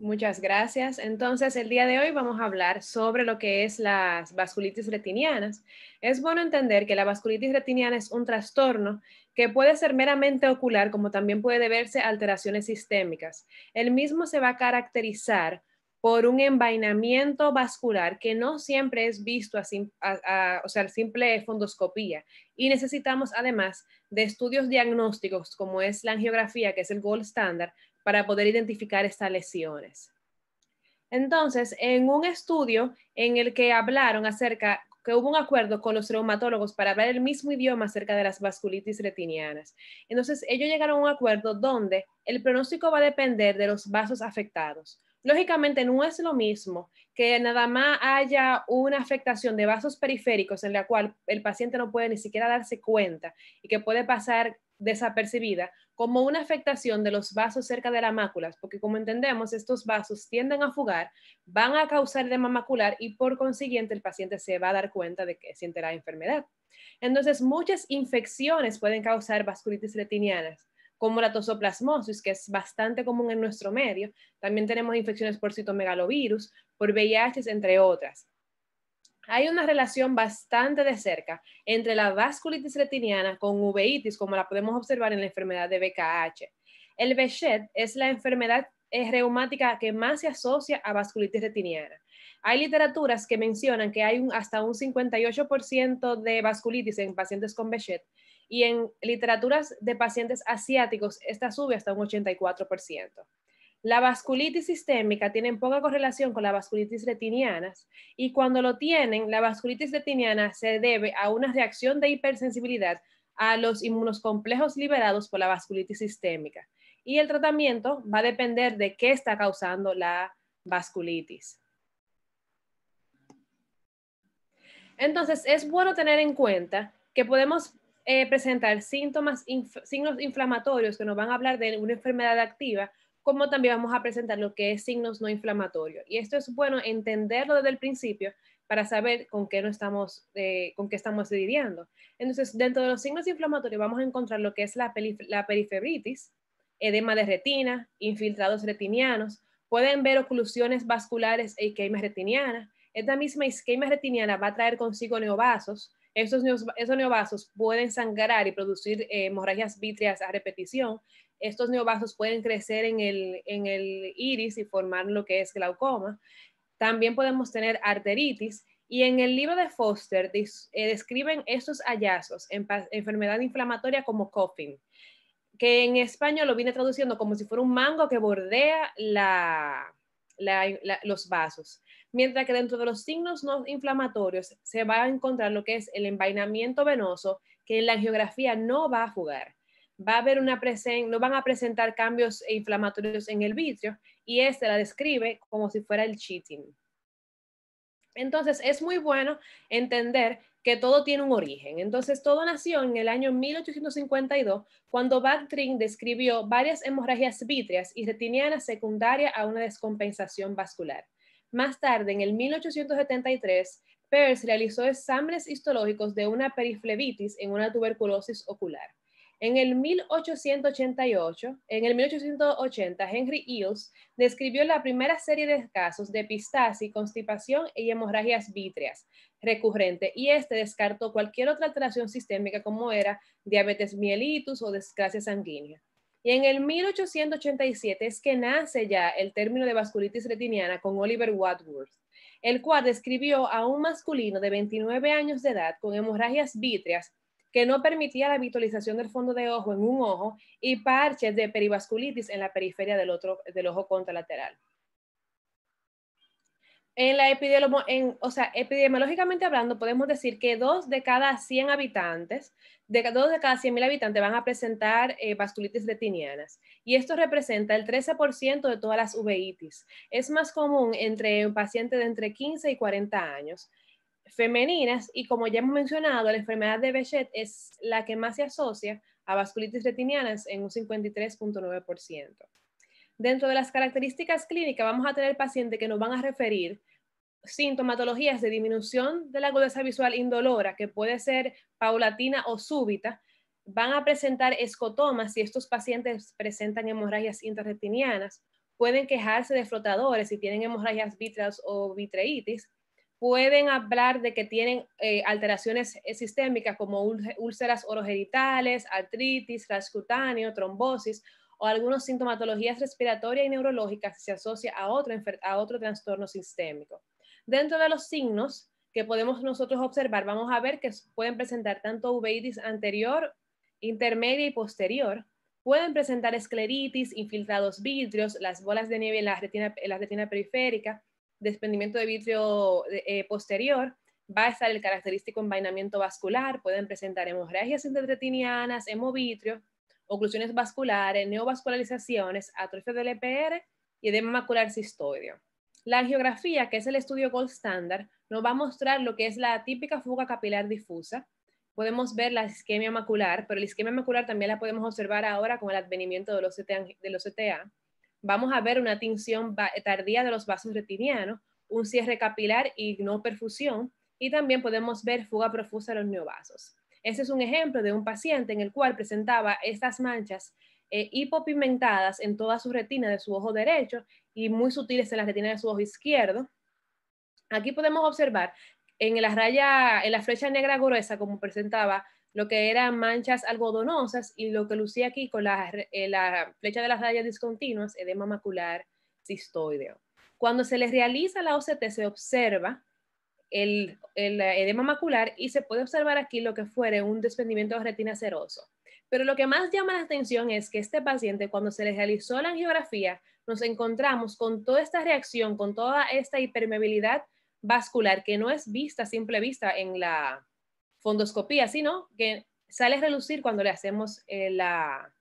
Muchas gracias. Entonces, el día de hoy vamos a hablar sobre lo que es las vasculitis retinianas. Es bueno entender que la vasculitis retiniana es un trastorno que puede ser meramente ocular, como también puede deberse a alteraciones sistémicas. El mismo se va a caracterizar por un envainamiento vascular que no siempre es visto a, o simple fondoscopía. Y necesitamos además de estudios diagnósticos como es la angiografía, que es el gold standard, para poder identificar estas lesiones. Entonces, en un estudio en el que hablaron acerca que hubo un acuerdo con los reumatólogos para hablar el mismo idioma acerca de las vasculitis retinianas. Entonces, ellos llegaron a un acuerdo donde el pronóstico va a depender de los vasos afectados. Lógicamente, no es lo mismo que nada más haya una afectación de vasos periféricos en la cual el paciente no puede ni siquiera darse cuenta y que puede pasar desapercibida, como una afectación de los vasos cerca de la mácula, porque como entendemos, estos vasos tienden a fugar, van a causar edema macular y por consiguiente el paciente se va a dar cuenta de que siente la enfermedad. Entonces, muchas infecciones pueden causar vasculitis retinianas como la tosoplasmosis, que es bastante común en nuestro medio. También tenemos infecciones por citomegalovirus, por VIH, entre otras hay una relación bastante de cerca entre la vasculitis retiniana con uveitis, como la podemos observar en la enfermedad de BKH. El Bechet es la enfermedad eh, reumática que más se asocia a vasculitis retiniana. Hay literaturas que mencionan que hay hasta un 58% de vasculitis en pacientes con Bechet y en literaturas de pacientes asiáticos esta sube hasta un 84%. La vasculitis sistémica tiene poca correlación con la vasculitis retiniana y cuando lo tienen, la vasculitis retiniana se debe a una reacción de hipersensibilidad a los inmunocomplejos liberados por la vasculitis sistémica. Y el tratamiento va a depender de qué está causando la vasculitis. Entonces, es bueno tener en cuenta que podemos eh, presentar síntomas, signos inflamatorios que nos van a hablar de una enfermedad activa como también vamos a presentar lo que es signos no inflamatorios. Y esto es bueno entenderlo desde el principio para saber con qué, no estamos, eh, con qué estamos lidiando. Entonces, dentro de los signos inflamatorios vamos a encontrar lo que es la, la edema de retina, infiltrados retinianos, pueden ver oclusiones vasculares e isquemia retiniana. Esta misma isquemia retiniana va a traer consigo neovasos. esos neovasos pueden sangrar y producir eh, hemorragias vítreas a repetición estos neovasos pueden crecer en el, iris y formar lo que es glaucoma. También podemos tener arteritis, y en el libro de Foster eh, describen estos hallazgos en enfermedad inflamatoria como coughing, que en español lo viene traduciendo como si fuera un mango que bordea los vasos. Mientras que dentro de los signos no inflamatorios se va a encontrar lo que es el envainamiento venoso, que en la geografía no va a jugar va a haber una no van a presentar cambios e inflamatorios en el vitrio y este la describe como si fuera el cheating. Entonces, es muy bueno entender que todo tiene un origen. Entonces, todo nació en el año 1852, cuando Bactrin describió varias hemorragias vítreas y retinianas secundaria a una descompensación vascular. Más tarde, en el 1873, Peirce realizó exámenes histológicos de una periflevitis en una tuberculosis ocular. En el 1888, en el 1880, Henry Hills describió la primera serie de casos de pistasis, constipación y hemorragias vítreas recurrente y este descartó cualquier otra alteración sistémica como era diabetes mielitus o desgracia sanguínea. Y en el 1887 es que nace ya el término de vasculitis retiniana con Oliver Wadsworth, el cual describió a un masculino de 29 años de edad con hemorragias vítreas que no permitía la visualización del fondo de ojo en un ojo y parches de perivasculitis en la periferia del, otro, del ojo contralateral. En la epidemiológicamente hablando, podemos decir que dos de cada 100 habitantes, de, dos de cada 100.000 habitantes van a presentar eh, vasculitis retinianas. Y esto representa el 13% de todas las uveitis. Es más común entre un paciente de entre 15 y 40 años femeninas y como ya hemos mencionado, la enfermedad de Bechet es la que más se asocia a vasculitis retinianas en un 53.9%. Dentro de las características clínicas vamos a tener pacientes que nos van a referir sintomatologías de disminución de la agudeza visual indolora, que puede ser paulatina o súbita, van a presentar escotomas si estos pacientes presentan hemorragias intraretinianas, pueden quejarse de flotadores si tienen hemorragias vitreas o vitreitis, pueden hablar de que tienen eh, alteraciones sistémicas como úlceras orogenitales, artritis, rascutáneo, trombosis o algunas sintomatologías respiratorias y neurológicas que se asocia a otro, trastorno sistémico. Dentro de los signos que podemos nosotros observar, vamos a ver que pueden presentar tanto uveitis anterior, intermedia y posterior. Pueden presentar escleritis, infiltrados vidrios, las bolas de nieve en la retina, en la retina periférica, desprendimiento de vitrio eh, posterior, va a estar el característico envainamiento vascular, pueden presentar hemorragias intertetinianas, hemovitrio, oclusiones vasculares, neovascularizaciones, atrofia del EPR y edema macular cistoideo. La angiografía, que es el estudio gold standard, nos va a mostrar lo que es la típica fuga capilar difusa. Podemos ver la isquemia macular, pero la isquemia macular también la podemos observar ahora con el advenimiento de los, de los CTA vamos a ver una tinción tardía de los vasos retinianos, un cierre capilar y no perfusión, y también podemos ver fuga profusa de los neovasos. Este es un ejemplo de un paciente en el cual presentaba estas manchas eh, hipopigmentadas en toda su retina de su ojo derecho y muy sutiles en la retina de su ojo izquierdo. Aquí podemos observar en la raya, en la flecha negra gruesa, como presentaba lo que eran manchas algodonosas y lo que lucía aquí con la, eh, flecha de las rayas discontinuas, edema macular cistoideo. Cuando se les realiza la OCT se observa el, edema macular y se puede observar aquí lo que fuere un desprendimiento de retina seroso. Pero lo que más llama la atención es que este paciente, cuando se le realizó la angiografía, nos encontramos con toda esta reacción, con toda esta hipermeabilidad vascular que no es vista simple vista en la, fondoscopía, sino que sale a relucir cuando le hacemos eh, la,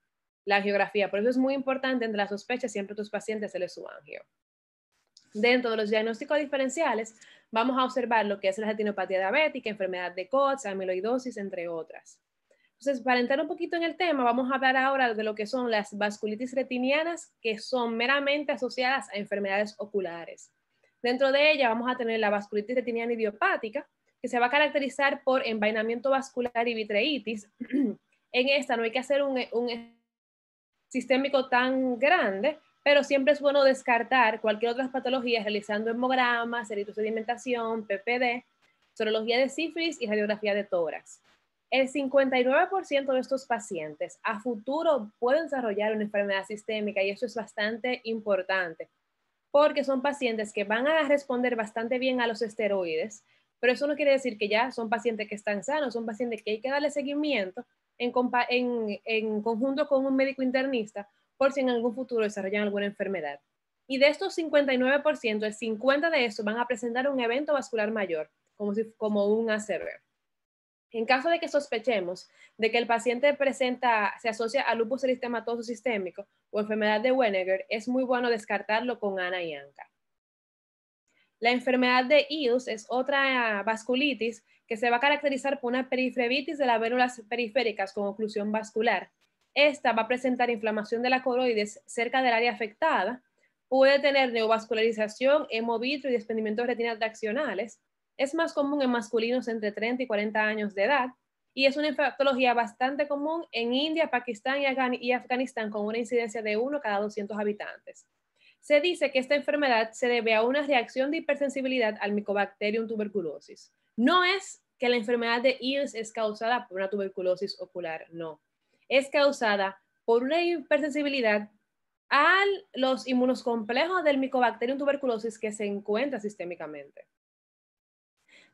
la geografía. Por eso es muy importante entre las sospechas siempre a tus pacientes se les angio. Dentro de los diagnósticos diferenciales, vamos a observar lo que es la retinopatía diabética, enfermedad de Coats, amiloidosis, entre otras. Entonces, para entrar un poquito en el tema, vamos a hablar ahora de lo que son las vasculitis retinianas, que son meramente asociadas a enfermedades oculares. Dentro de ella vamos a tener la vasculitis retiniana idiopática, que se va a caracterizar por envainamiento vascular y vitreitis. en esta no hay que hacer un, un sistémico tan grande, pero siempre es bueno descartar cualquier otra patología realizando hemogramas, alimentación, PPD, sorología de sífilis y radiografía de tórax. El 59% de estos pacientes a futuro pueden desarrollar una enfermedad sistémica y eso es bastante importante porque son pacientes que van a responder bastante bien a los esteroides, pero eso no quiere decir que ya son pacientes que están sanos, son pacientes que hay que darle seguimiento en, conjunto con un médico internista por si en algún futuro desarrollan alguna enfermedad. Y de estos 59%, el 50% de estos van a presentar un evento vascular mayor, como, un ACV. En caso de que sospechemos de que el paciente presenta, se asocia a lupus eristematoso sistémico o enfermedad de Wegener, es muy bueno descartarlo con ANA y ANCA. La enfermedad de Ius es otra vasculitis que se va a caracterizar por una perifrevitis de las vénulas periféricas con oclusión vascular. Esta va a presentar inflamación de la coroides cerca del área afectada, puede tener neovascularización, hemovitro y desprendimiento de retinas Es más común en masculinos entre 30 y 40 años de edad y es una patología bastante común en India, Pakistán y, Afganistán con una incidencia de 1 cada 200 habitantes. Se dice que esta enfermedad se debe a una reacción de hipersensibilidad al Mycobacterium tuberculosis. No es que la enfermedad de Eels es causada por una tuberculosis ocular, no. Es causada por una hipersensibilidad a los inmunos complejos del Mycobacterium tuberculosis que se encuentra sistémicamente.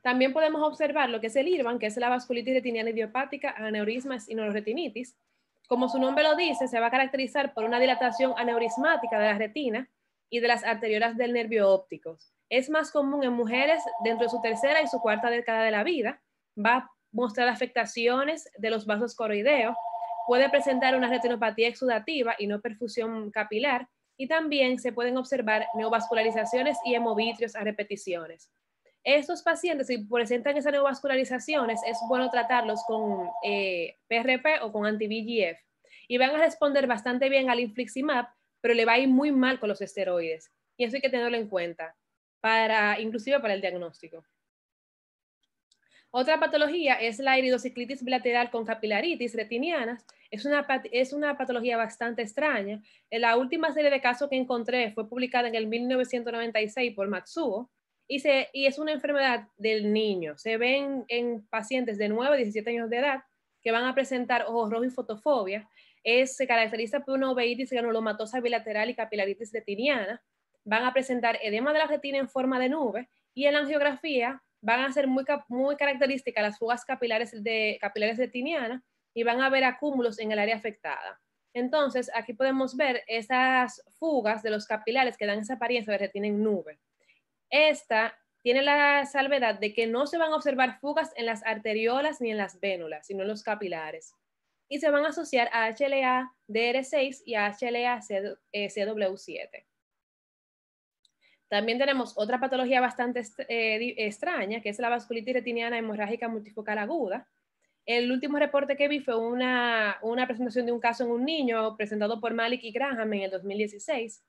También podemos observar lo que es el IRVAN, que es la vasculitis retiniana idiopática, aneurismas y neuroretinitis. Como su nombre lo dice, se va a caracterizar por una dilatación aneurismática de la retina, y de las arteriolas del nervio óptico. Es más común en mujeres dentro de su tercera y su cuarta década de la vida. Va a mostrar afectaciones de los vasos coroideos, puede presentar una retinopatía exudativa y no perfusión capilar, y también se pueden observar neovascularizaciones y hemovitrios a repeticiones. Estos pacientes, si presentan esas neovascularizaciones, es bueno tratarlos con PRP eh, o con anti y van a responder bastante bien al infliximab pero le va a ir muy mal con los esteroides. Y eso hay que tenerlo en cuenta, para, inclusive para el diagnóstico. Otra patología es la iridociclitis bilateral con capilaritis retiniana. Es una, patología bastante extraña. Eh, la última serie de casos que encontré fue publicada en el 1996 por Matsuo y, se, y es una enfermedad del niño. Se ven en pacientes de 9 a 17 años de edad que van a presentar ojos rojos y fotofobia se caracteriza por una oveitis granulomatosa bilateral y capilaritis retiniana. Van a presentar edema de la retina en forma de nube y en la angiografía van a ser muy, muy características las fugas capilares, de, capilares y van a haber acúmulos en el área afectada. Entonces, aquí podemos ver esas fugas de los capilares que dan esa apariencia de retina en nube. Esta tiene la salvedad de que no se van a observar fugas en las arteriolas ni en las vénulas, sino en los capilares y se van a asociar a HLA-DR6 y a HLA-CW7. Eh, También tenemos otra patología bastante eh, extraña, que es la vasculitis retiniana hemorrágica multifocal aguda. El último reporte que vi fue una, una presentación de un caso en un niño presentado por Malik y Graham en el 2016.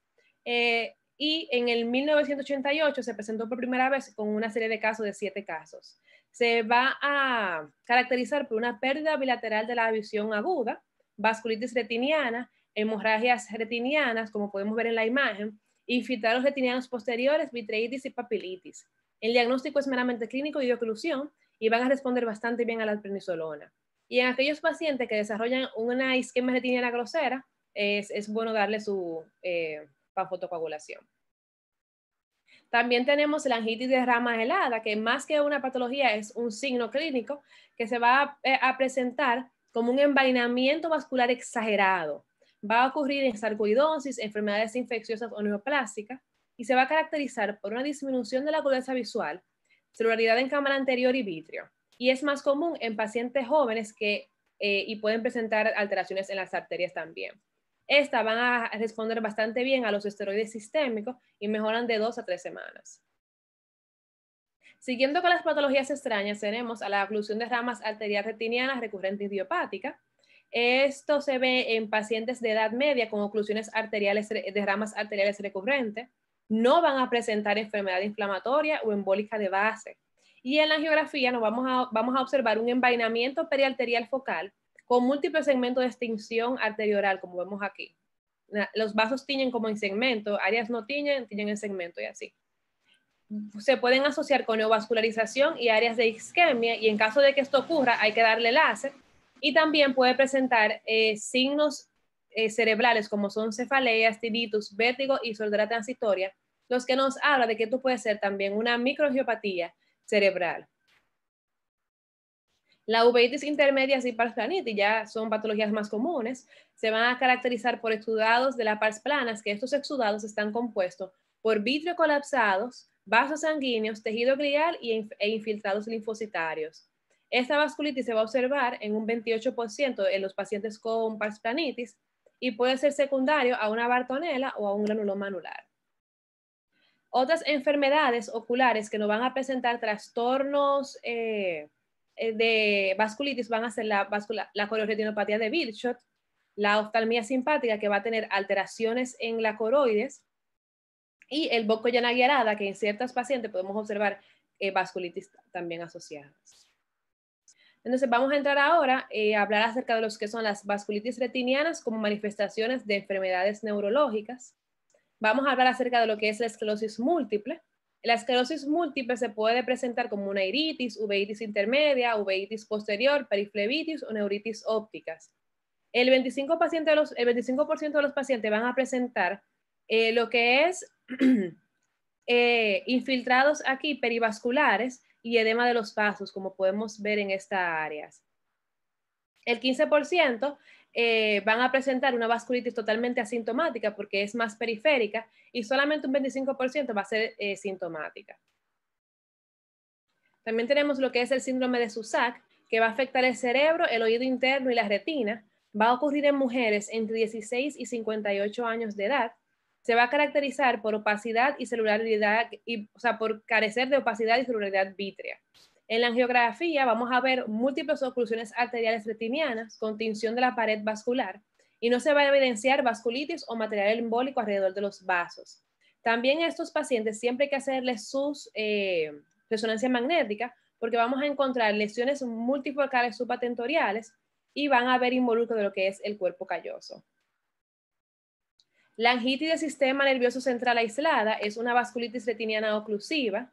Eh, y en el 1988 se presentó por primera vez con una serie de casos de siete casos se va a caracterizar por una pérdida bilateral de la visión aguda, vasculitis retiniana, hemorragias retinianas, como podemos ver en la imagen, infiltrados retinianos posteriores, vitreitis y papilitis. El diagnóstico es meramente clínico y de oclusión y van a responder bastante bien a la prednisolona. Y en aquellos pacientes que desarrollan una isquemia retiniana grosera, es, bueno darle su eh, fotocoagulación. También tenemos la angitis de rama helada, que más que una patología es un signo clínico que se va eh, a, presentar como un envainamiento vascular exagerado. Va a ocurrir en sarcoidosis, enfermedades infecciosas o neoplásticas y se va a caracterizar por una disminución de la agudeza visual, celularidad en cámara anterior y vitrio. Y es más común en pacientes jóvenes eh, y pueden presentar alteraciones en las arterias también. Estas van a responder bastante bien a los esteroides sistémicos y mejoran de dos a tres semanas. Siguiendo con las patologías extrañas, tenemos a la oclusión de ramas arteriales retinianas recurrente idiopática. Esto se ve en pacientes de edad media con oclusiones arteriales de ramas arteriales recurrentes. No van a presentar enfermedad inflamatoria o embólica de base. Y en la geografía vamos a, vamos a observar un envainamiento periarterial focal con múltiples segmentos de extinción arterioral, como vemos aquí. Los vasos tiñen como en segmento, áreas no tiñen, tiñen en segmento y así. Se pueden asociar con neovascularización y áreas de isquemia y en caso de que esto ocurra hay que darle láser y también puede presentar eh, signos eh, cerebrales como son cefaleas, tiritus, vértigo y sordera transitoria, los que nos habla de que esto puede ser también una microgeopatía cerebral. La uveitis intermedia y pars ya son patologías más comunes, se van a caracterizar por exudados de la pars planas, que estos exudados están compuestos por vitrio colapsados, vasos sanguíneos, tejido glial e infiltrados linfocitarios. Esta vasculitis se va a observar en un 28% en los pacientes con pars planitis y puede ser secundario a una bartonela o a un granuloma anular. Otras enfermedades oculares que nos van a presentar trastornos eh, eh, de vasculitis van a ser la, vascula, la de Birchot, la oftalmía simpática que va a tener alteraciones en la coroides y el bocollana guiarada que en ciertas pacientes podemos observar eh, vasculitis también asociadas. Entonces vamos a entrar ahora eh, a hablar acerca de lo que son las vasculitis retinianas como manifestaciones de enfermedades neurológicas. Vamos a hablar acerca de lo que es la esclerosis múltiple, la esclerosis múltiple se puede presentar como una iritis, uveitis intermedia, uveitis posterior, periflebitis o neuritis ópticas. El 25%, de los, el de los pacientes van a presentar eh, lo que es eh, infiltrados aquí perivasculares y edema de los vasos, como podemos ver en estas áreas. El 15% eh, van a presentar una vasculitis totalmente asintomática porque es más periférica y solamente un 25% va a ser eh, sintomática. También tenemos lo que es el síndrome de Susac, que va a afectar el cerebro, el oído interno y la retina. Va a ocurrir en mujeres entre 16 y 58 años de edad. Se va a caracterizar por opacidad y celularidad, y, o sea, por carecer de opacidad y celularidad vítrea. En la angiografía vamos a ver múltiples oclusiones arteriales retinianas con tinción de la pared vascular y no se va a evidenciar vasculitis o material embólico alrededor de los vasos. También a estos pacientes siempre hay que hacerles sus eh, resonancia magnética porque vamos a encontrar lesiones multifocales subatentoriales y van a haber involucro de lo que es el cuerpo calloso. La angitis del sistema nervioso central aislada es una vasculitis retiniana oclusiva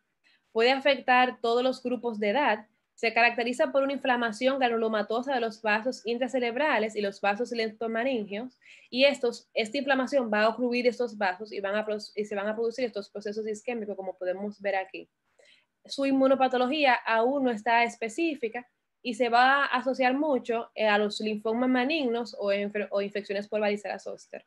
puede afectar todos los grupos de edad. Se caracteriza por una inflamación granulomatosa de los vasos intracerebrales y los vasos leptomaringios. Y estos, esta inflamación va a ocluir estos vasos y, van a, se van a producir estos procesos isquémicos, como podemos ver aquí. Su inmunopatología aún no está específica y se va a asociar mucho eh, a los linfomas malignos o, o infecciones por varicela zoster.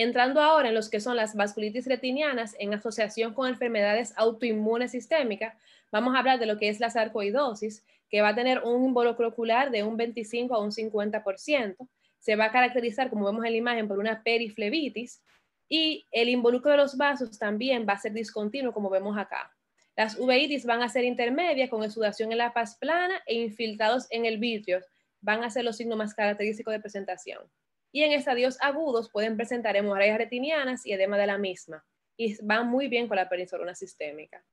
Entrando ahora en los que son las vasculitis retinianas en asociación con enfermedades autoinmunes sistémicas, vamos a hablar de lo que es la sarcoidosis, que va a tener un involucro ocular de un 25 a un 50%. Se va a caracterizar, como vemos en la imagen, por una periflebitis y el involucro de los vasos también va a ser discontinuo, como vemos acá. Las uveitis van a ser intermedias con exudación en la paz plana e infiltrados en el vitrio. Van a ser los signos más característicos de presentación y en estadios agudos pueden presentar hemorragias retinianas y edema de la misma, y van muy bien con la penicilina sistémica.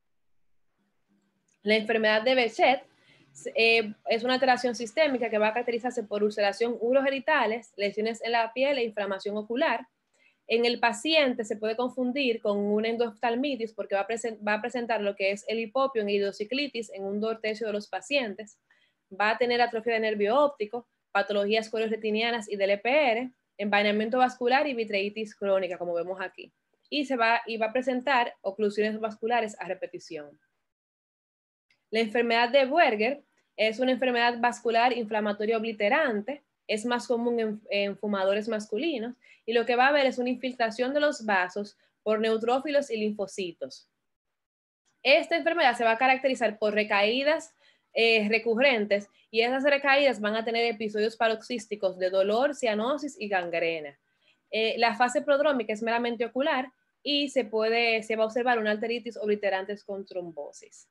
La enfermedad de Bechet eh, es una alteración sistémica que va a caracterizarse por ulceración urogenitales, lesiones en la piel e inflamación ocular. En el paciente se puede confundir con una endoftalmitis porque va a, va a presentar lo que es el hipopio en hidrociclitis en un dortecio de los pacientes. Va a tener atrofia de nervio óptico, patologías retinianas y del EPR, envainamiento vascular y vitreitis crónica, como vemos aquí. Y, se va, y va a presentar oclusiones vasculares a repetición. La enfermedad de Berger es una enfermedad vascular inflamatoria obliterante, es más común en, en, fumadores masculinos y lo que va a haber es una infiltración de los vasos por neutrófilos y linfocitos. Esta enfermedad se va a caracterizar por recaídas eh, recurrentes y esas recaídas van a tener episodios paroxísticos de dolor, cianosis y gangrena. Eh, la fase prodrómica es meramente ocular y se, puede, se va a observar una arteritis obliterante con trombosis.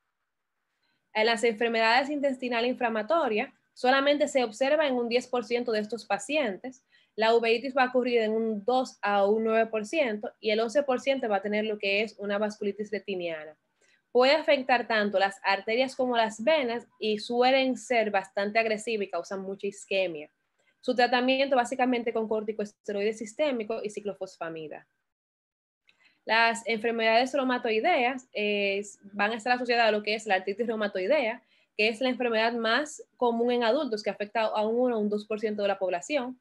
En eh, las enfermedades intestinales inflamatorias, solamente se observa en un 10% de estos pacientes. La uveitis va a ocurrir en un 2 a un 9% y el 11% va a tener lo que es una vasculitis retiniana puede afectar tanto las arterias como las venas y suelen ser bastante agresivas y causan mucha isquemia. Su tratamiento básicamente con corticosteroides sistémicos y ciclofosfamida. Las enfermedades reumatoideas van a estar asociadas a lo que es la artritis reumatoidea, que es la enfermedad más común en adultos, que afecta a un 1 o un 2% de la población.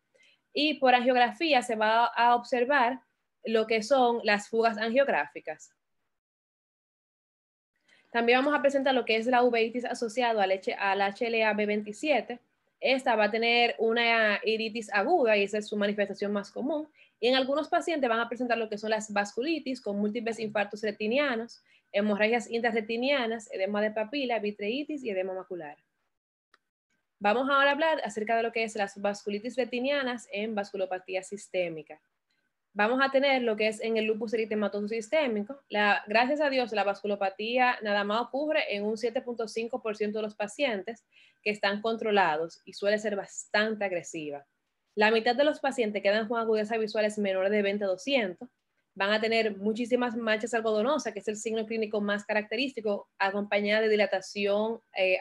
Y por angiografía se va a observar lo que son las fugas angiográficas. También vamos a presentar lo que es la uveitis asociado al, al HLA-B27. Esta va a tener una iritis aguda y esa es su manifestación más común. Y en algunos pacientes van a presentar lo que son las vasculitis con múltiples infartos retinianos, hemorragias intrarretinianas, edema de papila, vitreitis y edema macular. Vamos ahora a hablar acerca de lo que es las vasculitis retinianas en vasculopatía sistémica vamos a tener lo que es en el lupus eritematoso sistémico. La, gracias a Dios, la vasculopatía nada más ocurre en un 7.5% de los pacientes que están controlados y suele ser bastante agresiva. La mitad de los pacientes quedan con agudeza visual es menor de 20 a 200. Van a tener muchísimas manchas algodonosas, que es el signo clínico más característico, acompañada de dilatación eh,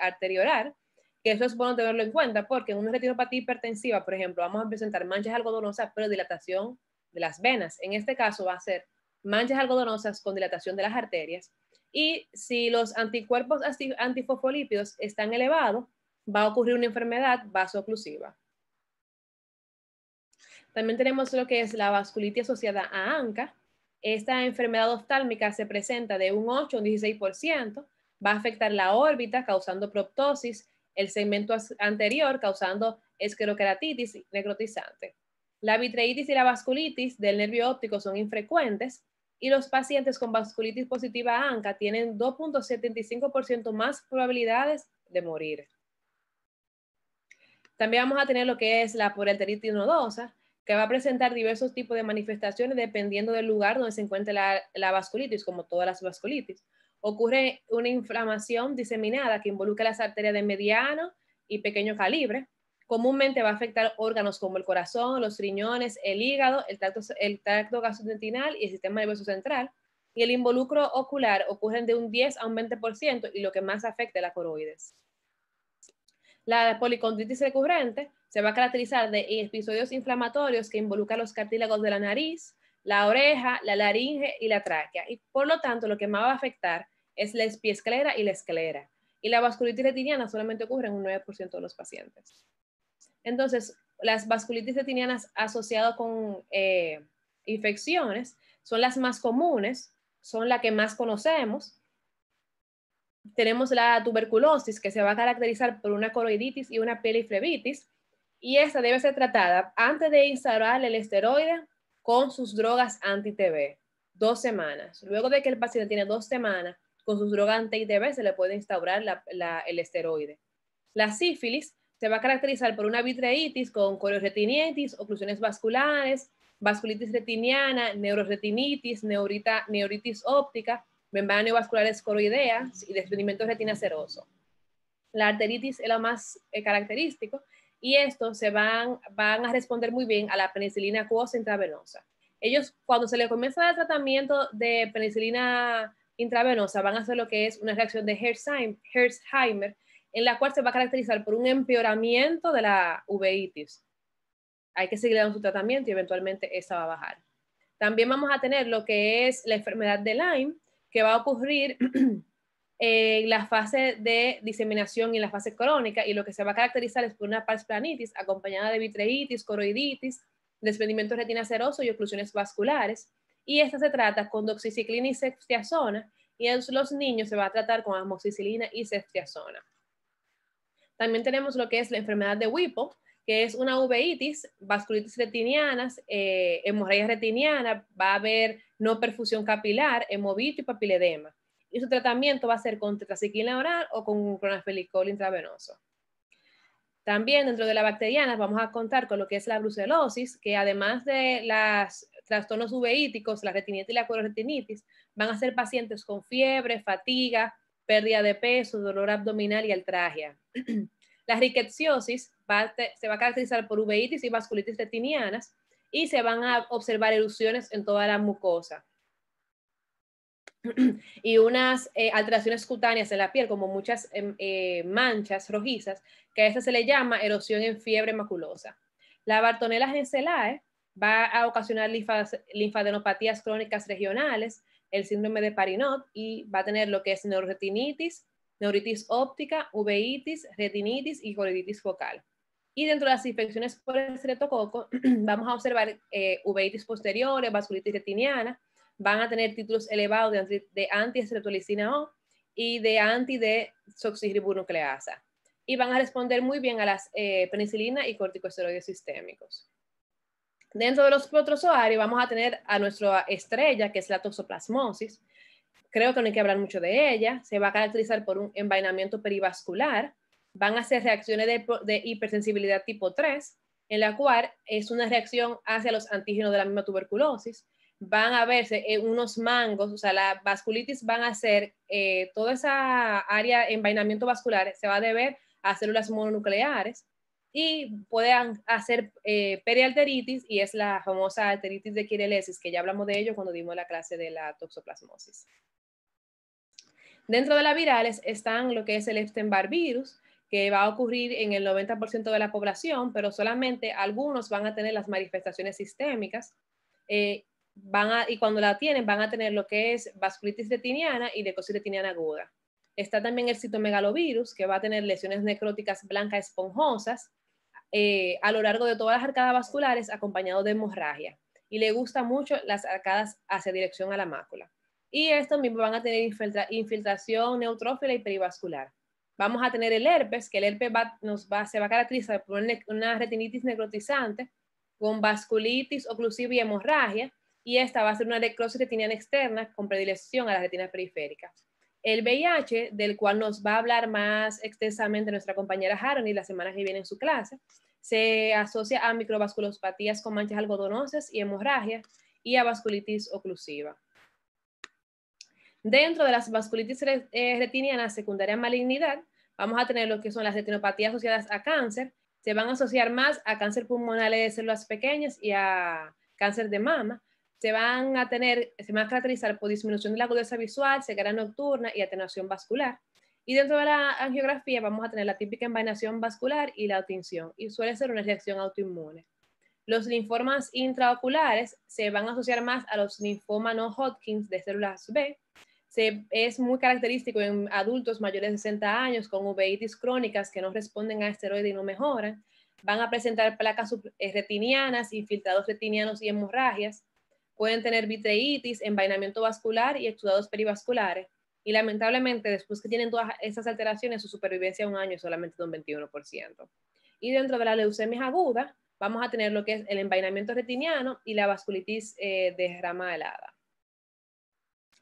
que eso es bueno tenerlo en cuenta, porque en una retinopatía hipertensiva, por ejemplo, vamos a presentar manchas algodonosas, pero dilatación de las venas. En este caso va a ser manchas algodonosas con dilatación de las arterias. Y si los anticuerpos antifosfolípidos están elevados, va a ocurrir una enfermedad vasoclusiva. También tenemos lo que es la vasculitis asociada a ANCA. Esta enfermedad oftálmica se presenta de un 8 a un 16%, va a afectar la órbita causando proptosis, el segmento anterior causando escleroqueratitis necrotizante. La vitreitis y la vasculitis del nervio óptico son infrecuentes y los pacientes con vasculitis positiva ANCA tienen 2.75% más probabilidades de morir. También vamos a tener lo que es la poliarteritis nodosa, que va a presentar diversos tipos de manifestaciones dependiendo del lugar donde se encuentre la vasculitis, como todas las vasculitis. Ocurre una inflamación diseminada que involucra las arterias de mediano y pequeño calibre, comúnmente va a afectar órganos como el corazón, los riñones, el hígado, el tracto, gastrointestinal y el sistema nervioso central. Y el involucro ocular ocurre de un 10 a un 20% y lo que más afecta es la coroides. La policondritis recurrente se va a caracterizar de episodios inflamatorios que involucran los cartílagos de la nariz, la oreja, la laringe y la tráquea. Y por lo tanto, lo que más va a afectar es la espiesclera y la esclera. Y la vasculitis retiniana solamente ocurre en un 9% de los pacientes. Entonces, las vasculitis retinianas asociadas con eh, infecciones son las más comunes, son las que más conocemos. Tenemos la tuberculosis, que se va a caracterizar por una coroiditis y una peliflebitis, y esta debe ser tratada antes de instaurar el esteroide con sus drogas anti-TB, dos semanas. Luego de que el paciente tiene dos semanas con sus drogas anti-TB, se le puede instaurar el esteroide. La sífilis se va a caracterizar por una vitreitis con corioretinitis, oclusiones vasculares, vasculitis retiniana, neuroretinitis, neurita, neuritis óptica, membrana neovascular escoroidea y desprendimiento seroso. La arteritis es lo más eh, característico y estos se van, van a responder muy bien a la penicilina acuosa intravenosa. Ellos, cuando se les comienza el tratamiento de penicilina intravenosa, van a hacer lo que es una reacción de Herzheimer en la cual se va a caracterizar por un empeoramiento de la uveitis. Hay que seguir dando su tratamiento y eventualmente esa va a bajar. También vamos a tener lo que es la enfermedad de Lyme, que va a ocurrir en la fase de diseminación y en la fase crónica, y lo que se va a caracterizar es por una pars planitis acompañada de vitreitis, coroiditis, desprendimiento de retina seroso y oclusiones vasculares. Y esta se trata con doxiciclina y ceftiazona, y en los niños se va a tratar con amoxicilina y ceftiazona. También tenemos lo que es la enfermedad de Wipo, que es una uveitis, vasculitis retiniana, eh, hemorragia retiniana, va a haber no perfusión capilar, hemovito y papiledema. Y su tratamiento va a ser con tetraciquina oral o con clonafenicol intravenoso. También dentro de la bacteriana vamos a contar con lo que es la brucelosis, que además de los trastornos uveíticos, la retinitis y la retinitis, van a ser pacientes con fiebre, fatiga, pérdida de peso, dolor abdominal y altragia. La riquetsiosis se va a caracterizar por uveitis y vasculitis retinianas y se van a observar erupciones en toda la mucosa y unas eh, alteraciones cutáneas en la piel, como muchas em, eh, manchas rojizas, que a esta se le llama erosión en fiebre maculosa. La Bartonella gencelae va a ocasionar linfadenopatías crónicas regionales, el síndrome de Parinot y va a tener lo que es neuroretinitis, neuritis óptica, uveitis, retinitis y colitis focal. Y dentro de las infecciones por estreptococo, vamos a observar eh, uveitis posteriores, vasculitis retiniana, van a tener títulos elevados de, de O y de anti desoxigribunucleasa Y van a responder muy bien a las penicilinas eh, penicilina y corticosteroides sistémicos. Dentro de los protozoarios vamos a tener a nuestra estrella, que es la toxoplasmosis, creo que no hay que hablar mucho de ella, se va a caracterizar por un envainamiento perivascular, van a ser reacciones de, hipersensibilidad tipo 3, en la cual es una reacción hacia los antígenos de la misma tuberculosis, van a verse eh, unos mangos, o sea, la vasculitis van a ser, eh, toda esa área envainamiento vascular se va a deber a células mononucleares y pueden hacer eh, y es la famosa arteritis de quirelesis, que ya hablamos de ello cuando dimos la clase de la toxoplasmosis. Dentro de las virales están lo que es el Epstein-Barr virus, que va a ocurrir en el 90% de la población, pero solamente algunos van a tener las manifestaciones sistémicas. Eh, y cuando la tienen, van a tener lo que es vasculitis retiniana y leucosis aguda. Está también el citomegalovirus, que va a tener lesiones necróticas blancas esponjosas eh, a lo largo de todas las arcadas vasculares, acompañado de hemorragia. Y le gusta mucho las arcadas hacia dirección a la mácula y estos mismos van a tener infiltración neutrófila y perivascular. Vamos a tener el herpes, que el herpes nos va, se va a caracterizar por una retinitis necrotizante con vasculitis oclusiva y hemorragia, y esta va a ser una necrosis retiniana externa con predilección a la retina periférica. El VIH, del cual nos va a hablar más extensamente nuestra compañera y la semana que viene en su clase, se asocia a microvasculopatías con manchas algodonosas y hemorragia y a vasculitis oclusiva. Dentro de las vasculitis eh, retinianas secundaria malignidad, vamos a tener lo que son las retinopatías asociadas a cáncer, se van a asociar más a cáncer pulmonar de células pequeñas y a cáncer de mama. Se van a tener, se van a caracterizar por disminución de la agudeza visual, ceguera nocturna y atenuación vascular. Y dentro de la angiografía vamos a tener la típica envainación vascular y la tinción, y suele ser una reacción autoinmune. Los linfomas intraoculares se van a asociar más a los linfomas no Hodgkin de células B es muy característico en adultos mayores de 60 años con uveitis crónicas que no responden a esteroides y no mejoran. Van a presentar placas eh, retinianas, infiltrados retinianos y hemorragias. Pueden tener vitreitis, envainamiento vascular y exudados perivasculares. Y lamentablemente, después que tienen todas esas alteraciones, su supervivencia a un año es solamente de un 21%. Y dentro de la leucemia aguda, vamos a tener lo que es el envainamiento retiniano y la vasculitis eh, de rama helada.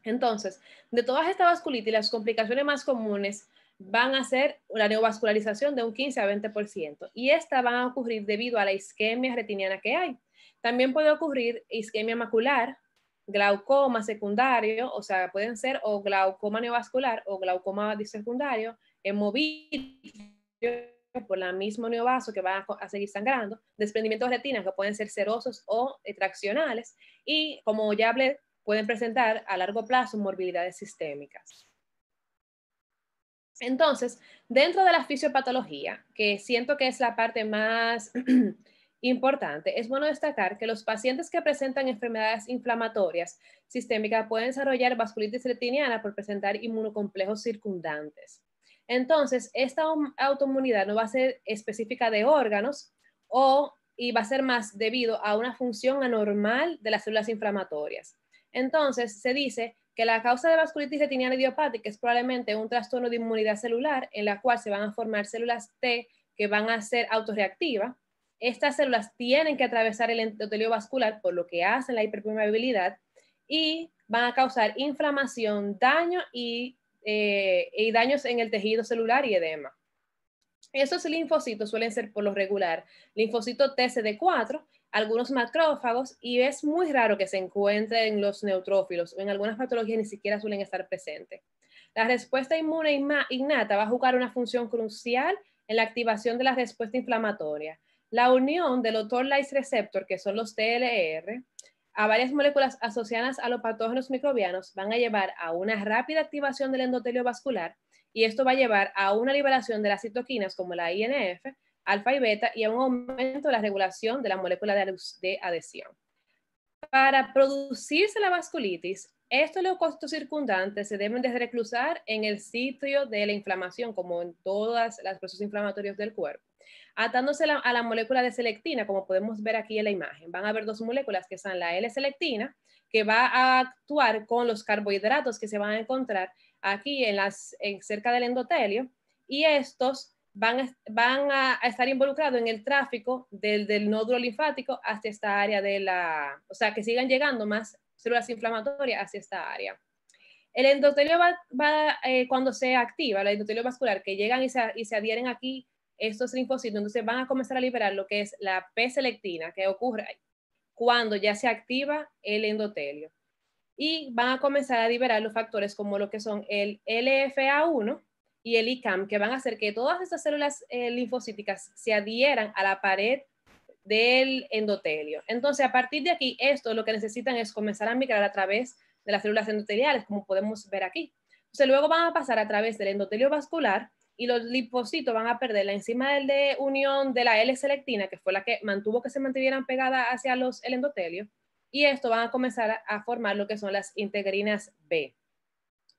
Entonces, de todas estas vasculitis, las complicaciones más comunes van a ser la neovascularización de un 15 a 20%. Y esta van a ocurrir debido a la isquemia retiniana que hay. También puede ocurrir isquemia macular, glaucoma secundario, o sea, pueden ser o glaucoma neovascular o glaucoma secundario, hemovirus, por la mismo neovaso que va a, seguir sangrando, desprendimientos de retinas que pueden ser serosos o eh, traccionales y como ya hablé, pueden presentar a largo plazo morbilidades sistémicas. Entonces, dentro de la fisiopatología, que siento que es la parte más importante, es bueno destacar que los pacientes que presentan enfermedades inflamatorias sistémicas pueden desarrollar vasculitis retiniana por presentar inmunocomplejos circundantes. Entonces, esta autoinmunidad no va a ser específica de órganos o y va a ser más debido a una función anormal de las células inflamatorias. Entonces, se dice que la causa de vasculitis retiniana idiopática es probablemente un trastorno de inmunidad celular en la cual se van a formar células T que van a ser autorreactivas. Estas células tienen que atravesar el endotelio vascular, por lo que hacen la hiperpermeabilidad, y van a causar inflamación, daño y, eh, daños en el tejido celular y edema. Estos linfocitos suelen ser por lo regular linfocito TCD4 algunos macrófagos y es muy raro que se encuentren los neutrófilos. o En algunas patologías ni siquiera suelen estar presentes. La respuesta inmune innata va a jugar una función crucial en la activación de la respuesta inflamatoria. La unión del Toll-like receptor, que son los TLR, a varias moléculas asociadas a los patógenos microbianos van a llevar a una rápida activación del endotelio vascular y esto va a llevar a una liberación de las citoquinas como la INF, alfa y beta y a un aumento de la regulación de la molécula de, adhesión. Para producirse la vasculitis, estos leucocitos circundantes se deben de reclusar en el sitio de la inflamación, como en todas las procesos inflamatorios del cuerpo, atándose a la molécula de selectina, como podemos ver aquí en la imagen. Van a ver dos moléculas que son la L-selectina, que va a actuar con los carbohidratos que se van a encontrar aquí en las, cerca del endotelio, y estos van a, estar involucrados en el tráfico del, nódulo linfático hacia esta área de la, o sea, que sigan llegando más células inflamatorias hacia esta área. El endotelio va, eh, cuando se activa, el endotelio vascular, que llegan y se, adhieren aquí estos linfocitos, entonces van a comenzar a liberar lo que es la P-selectina, que ocurre cuando ya se activa el endotelio. Y van a comenzar a liberar los factores como lo que son el LFA1, y el ICAM, que van a hacer que todas estas células eh, linfocíticas se adhieran a la pared del endotelio. Entonces, a partir de aquí, esto lo que necesitan es comenzar a migrar a través de las células endoteliales, como podemos ver aquí. Entonces, luego van a pasar a través del endotelio vascular y los linfocitos van a perder la enzima de unión de la L-selectina, que fue la que mantuvo que se mantuvieran pegadas hacia los, el endotelio, y esto van a comenzar a formar lo que son las integrinas B.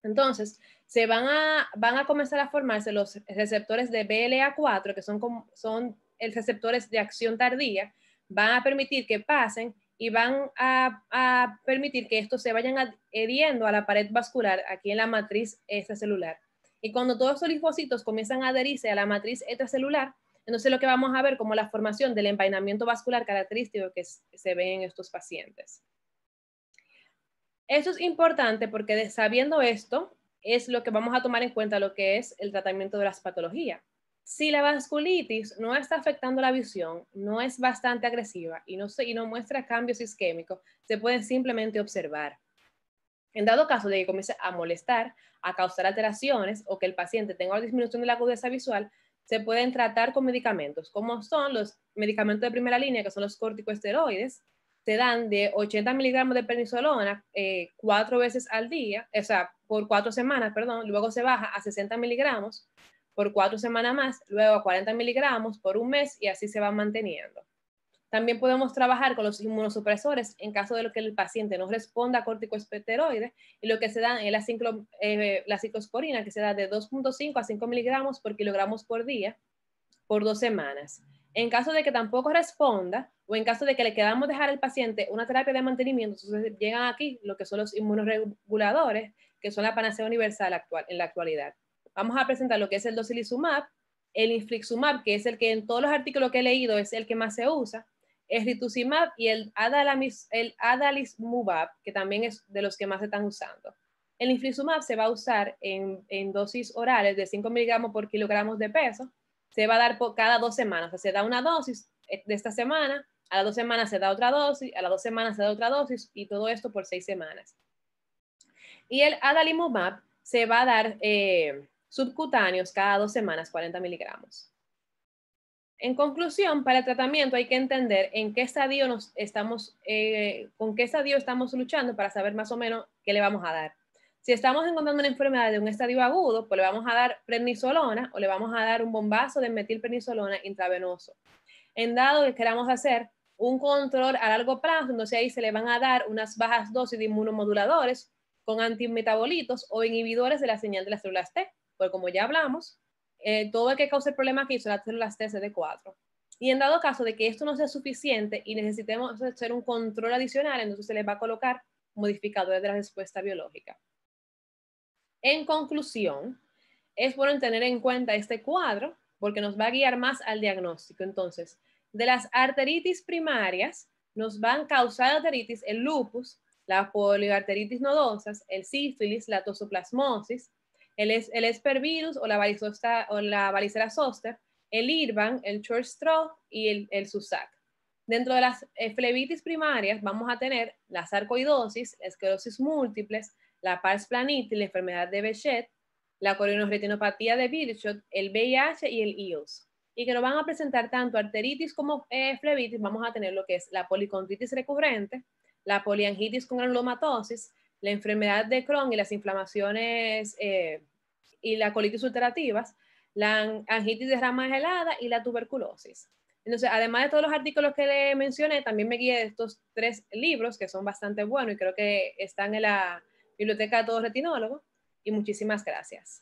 Entonces, se van a, comenzar a formarse los receptores de BLA4, que son, los receptores de acción tardía, van a permitir que pasen y van a, permitir que estos se vayan adheriendo a la pared vascular, aquí en la matriz extracelular. Y cuando todos los linfocitos comienzan a adherirse a la matriz extracelular, entonces lo que vamos a ver como la formación del empainamiento vascular característico que se ve en estos pacientes. Eso es importante porque sabiendo esto es lo que vamos a tomar en cuenta lo que es el tratamiento de las patologías. Si la vasculitis no está afectando la visión, no es bastante agresiva y no, no muestra cambios isquémicos, se pueden simplemente observar. En dado caso de que comience a molestar, a causar alteraciones o que el paciente tenga disminución de la agudeza visual, se pueden tratar con medicamentos, como son los medicamentos de primera línea, que son los corticosteroides, se dan de 80 miligramos de penicilona eh, cuatro veces al día, o sea, por cuatro semanas, perdón, luego se baja a 60 miligramos por cuatro semanas más, luego a 40 miligramos por un mes y así se va manteniendo. También podemos trabajar con los inmunosupresores en caso de que el paciente no responda a corticosteroides y lo que se dan es la, cicosporina eh, la ciclosporina que se da de 2.5 a 5 miligramos por kilogramos por día por dos semanas. En caso de que tampoco responda, o en caso de que le quedamos dejar al paciente una terapia de mantenimiento, entonces llegan aquí lo que son los inmunoreguladores, que son la panacea universal actual, en la actualidad. Vamos a presentar lo que es el docilizumab, el inflixumab, que es el que en todos los artículos que he leído es el que más se usa, el rituximab y el, adalamis, el que también es de los que más se están usando. El inflixumab se va a usar en, en dosis orales de 5 miligramos por kilogramos de peso. Se va a dar por cada dos semanas. O sea, se da una dosis eh, de esta semana, a las dos semanas se da otra dosis, a las dos semanas se da otra dosis y todo esto por seis semanas. Y el adalimumab se va a dar eh, subcutáneos cada dos semanas, 40 miligramos. En conclusión, para el tratamiento hay que entender en qué estadio nos estamos, eh, con qué estadio estamos luchando para saber más o menos qué le vamos a dar. Si estamos encontrando una enfermedad de un estadio agudo, pues le vamos a dar prednisolona o le vamos a dar un bombazo de metilprednisolona intravenoso. En dado que queramos hacer un control a largo plazo, entonces ahí se le van a dar unas bajas dosis de inmunomoduladores con antimetabolitos o inhibidores de la señal de las células T, porque como ya hablamos, eh, todo el que cause el problema aquí son las células T, cd 4 Y en dado caso de que esto no sea suficiente y necesitemos hacer un control adicional, entonces se les va a colocar modificadores de la respuesta biológica. En conclusión, es bueno tener en cuenta este cuadro porque nos va a guiar más al diagnóstico. Entonces, de las arteritis primarias nos van causar arteritis el lupus, la poliarteritis nodosa, el sífilis, la tosoplasmosis, el, espervirus o la, o la varicela zoster, el IRVAN, el short y el, SUSAC. Dentro de las eh, flebitis primarias vamos a tener la sarcoidosis, esclerosis múltiples, la pars planitis, la enfermedad de Bechet, la corioretinopatía de Birchot, el VIH y el IOS y que nos van a presentar tanto arteritis como eh, flebitis, vamos a tener lo que es la policondritis recurrente, la poliangitis con granulomatosis, la enfermedad de Crohn y las inflamaciones eh, y la colitis ulcerativas, la angitis de rama gelada y la tuberculosis. Entonces, además de todos los artículos que le mencioné, también me guié de estos tres libros que son bastante buenos y creo que están en la biblioteca de todo retinólogos. Y muchísimas gracias.